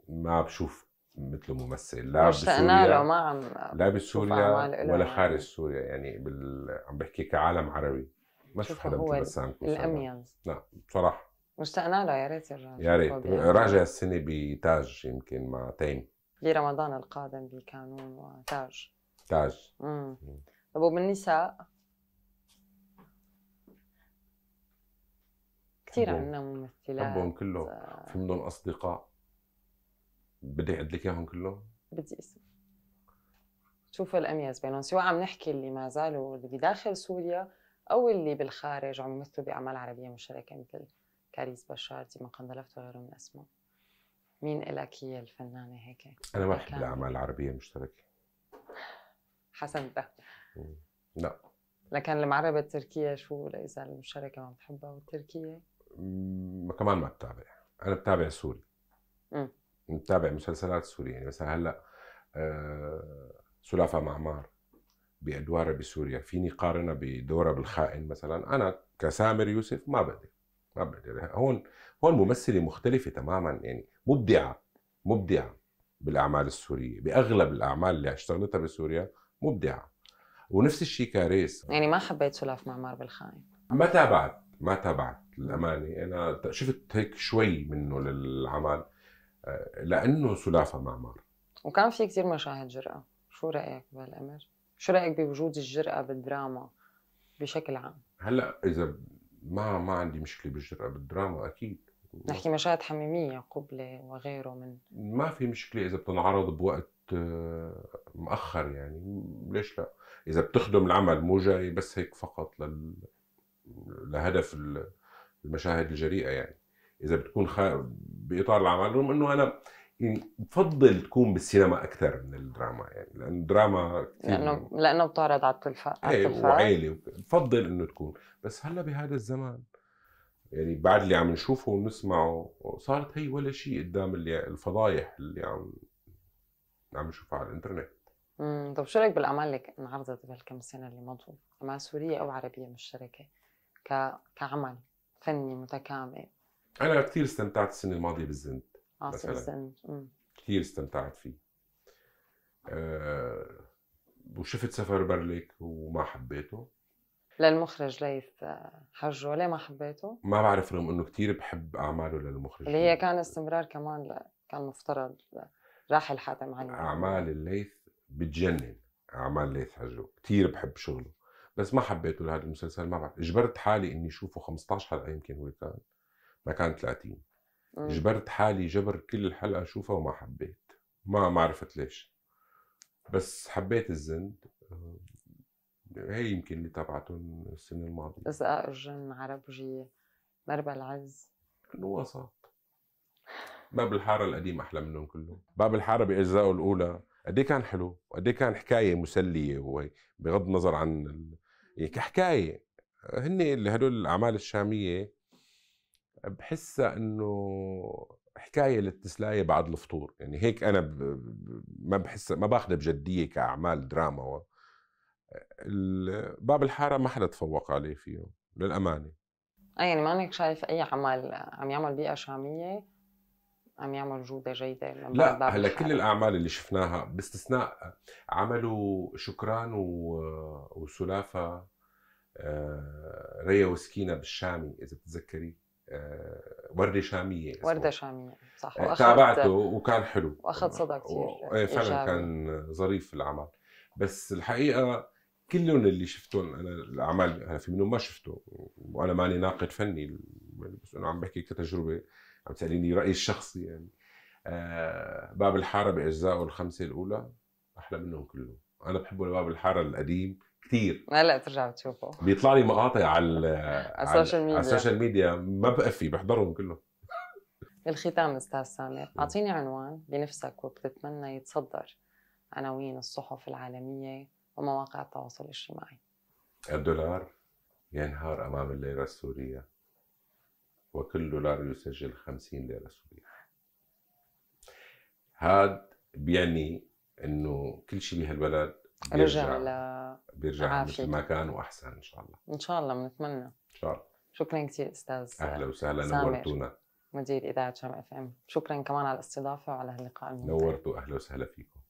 ما بشوف مثله ممثل لا بسوريا له ما عم لا بسوريا ولا خارج سوريا يعني بال... عم بحكي كعالم عربي ما شوف حدا مثل بسام كوسا الاميز لا بصراحه مشتقنا له يا ريت يرجع يا ريت راجع السنه بتاج يمكن مع تيم برمضان القادم بالكانون وتاج تاج امم طب النساء كثير عندنا ممثلات بحبهم كلهم آه. في منهم اصدقاء بدي اعد لك اياهم كلهم؟ بدي اسم شوف الاميز بينهم سواء عم نحكي اللي ما زالوا اللي بداخل سوريا او اللي بالخارج عم يمثلوا باعمال عربيه مشتركه مثل كاريز بشار ديما قندلفت وغيره من اسماء مين إلك هي الفنانه هيك؟ انا ما بحب الاعمال العربيه المشتركه حسنت لا لكن المعربة التركية شو إذا المشاركة ما بتحبها والتركية؟ كمان ما بتابع أنا بتابع سوري امم بتابع مسلسلات سورية يعني مثلا هلا آه، سلافة معمار بأدوارها بسوريا فيني قارنها بدورها بالخائن مثلا أنا كسامر يوسف ما بقدر ما بقدر يعني هون هون ممثلة مختلفة تماما يعني مبدعة مبدعة بالأعمال السورية بأغلب الأعمال اللي اشتغلتها بسوريا مبدعة ونفس الشيء كاريس يعني ما حبيت سلاف معمار بالخاين ما تابعت ما تابعت للامانه انا شفت هيك شوي منه للعمل آه، لانه سلافه معمار وكان في كثير مشاهد جرأة شو رأيك بهالأمر؟ شو رأيك بوجود الجرأة بالدراما بشكل عام؟ هلا إذا ما ما عندي مشكلة بالجرأة بالدراما أكيد نحكي مشاهد حميمية قبلة وغيره من ما في مشكلة إذا بتنعرض بوقت آه، مأخر يعني ليش لا؟ اذا بتخدم العمل مو جاي بس هيك فقط لل... لهدف المشاهد الجريئه يعني اذا بتكون خ... باطار العمل رغم انه انا يعني بفضل تكون بالسينما اكثر من الدراما يعني لان الدراما كثير لانه لانه بتعرض على إيه، التلفاز ايه وعيلة بفضل انه تكون بس هلا بهذا الزمان يعني بعد اللي عم نشوفه ونسمعه صارت هي ولا شيء قدام اللي الفضايح اللي عم عم نشوفها على الانترنت امم طب شو رايك بالاعمال اللي انعرضت بهالكم سنه اللي مضوا؟ اعمال سوريه او عربيه مشتركه ك... كعمل فني متكامل انا كثير استمتعت السنه الماضيه بالزند بالزند آه، الزند كثير استمتعت فيه أه... وشفت سفر برلك وما حبيته للمخرج ليث آه، حجو ليه ما حبيته؟ ما بعرف رغم انه كثير بحب اعماله للمخرج اللي هي كان استمرار كمان ل... كان مفترض آه، راحل حاتم علي اعمال الليث بتجنن اعمال ليث حجو كثير بحب شغله بس ما حبيته لهذا المسلسل ما بعرف اجبرت حالي اني اشوفه 15 حلقه يمكن هو كان ما كان 30 اجبرت حالي جبر كل حلقه اشوفها وما حبيت ما ما عرفت ليش بس حبيت الزند آه، هي يمكن اللي تبعتهم السنه الماضيه اسقاء الجن عربجي مربى العز وسط باب الحاره القديم احلى منهم كلهم باب الحاره باجزائه الاولى قد إيه كان حلو وقد إيه كان حكايه مسليه وهي بغض النظر عن يعني كحكايه هن اللي هدول الاعمال الشاميه بحسها انه حكايه للتسلايه بعد الفطور يعني هيك انا ب... ما بحس ما باخذها بجديه كاعمال دراما و... باب الحاره ما حدا تفوق عليه فيه للامانه آه، يعني مانك شايف اي عمل عم يعمل بيئه شاميه عم يعمل جوده جيده لا هلا كل الاعمال اللي شفناها باستثناء عملوا شكران و... وسلافه آه، ريا وسكينه بالشامي اذا بتتذكري آه، ورده شاميه ورده شاميه صح آه، تابعته وكان حلو واخذ صدى كثير ايه فعلا إيجابي. كان ظريف العمل بس الحقيقه كلهم اللي شفتهم انا الاعمال انا في منهم ما شفته وانا ماني ناقد فني بس انا عم بحكي كتجربه عم تساليني رايي الشخصي يعني آه باب الحاره باجزائه الخمسه الاولى احلى منهم كلهم انا بحبه باب الحاره القديم كثير هلا بترجع بتشوفه بيطلع لي مقاطع على على السوشيال ميديا على السوشيال ميديا ما بقفي بحضرهم كلهم بالختام استاذ سامر اعطيني عنوان بنفسك وبتتمنى يتصدر عناوين الصحف العالميه ومواقع التواصل الاجتماعي الدولار ينهار امام الليره السوريه وكل دولار يسجل 50 ليرة سورية هذا بيعني انه كل شيء بهالبلد بيرجع رجع ل... بيرجع مثل ما كان واحسن ان شاء الله ان شاء الله بنتمنى ان شاء الله شكرا كثير استاذ اهلا وسهلا نورتونا مدير اذاعه شام اف ام شكرا كمان على الاستضافه وعلى هاللقاء الممتع نورتوا اهلا وسهلا فيكم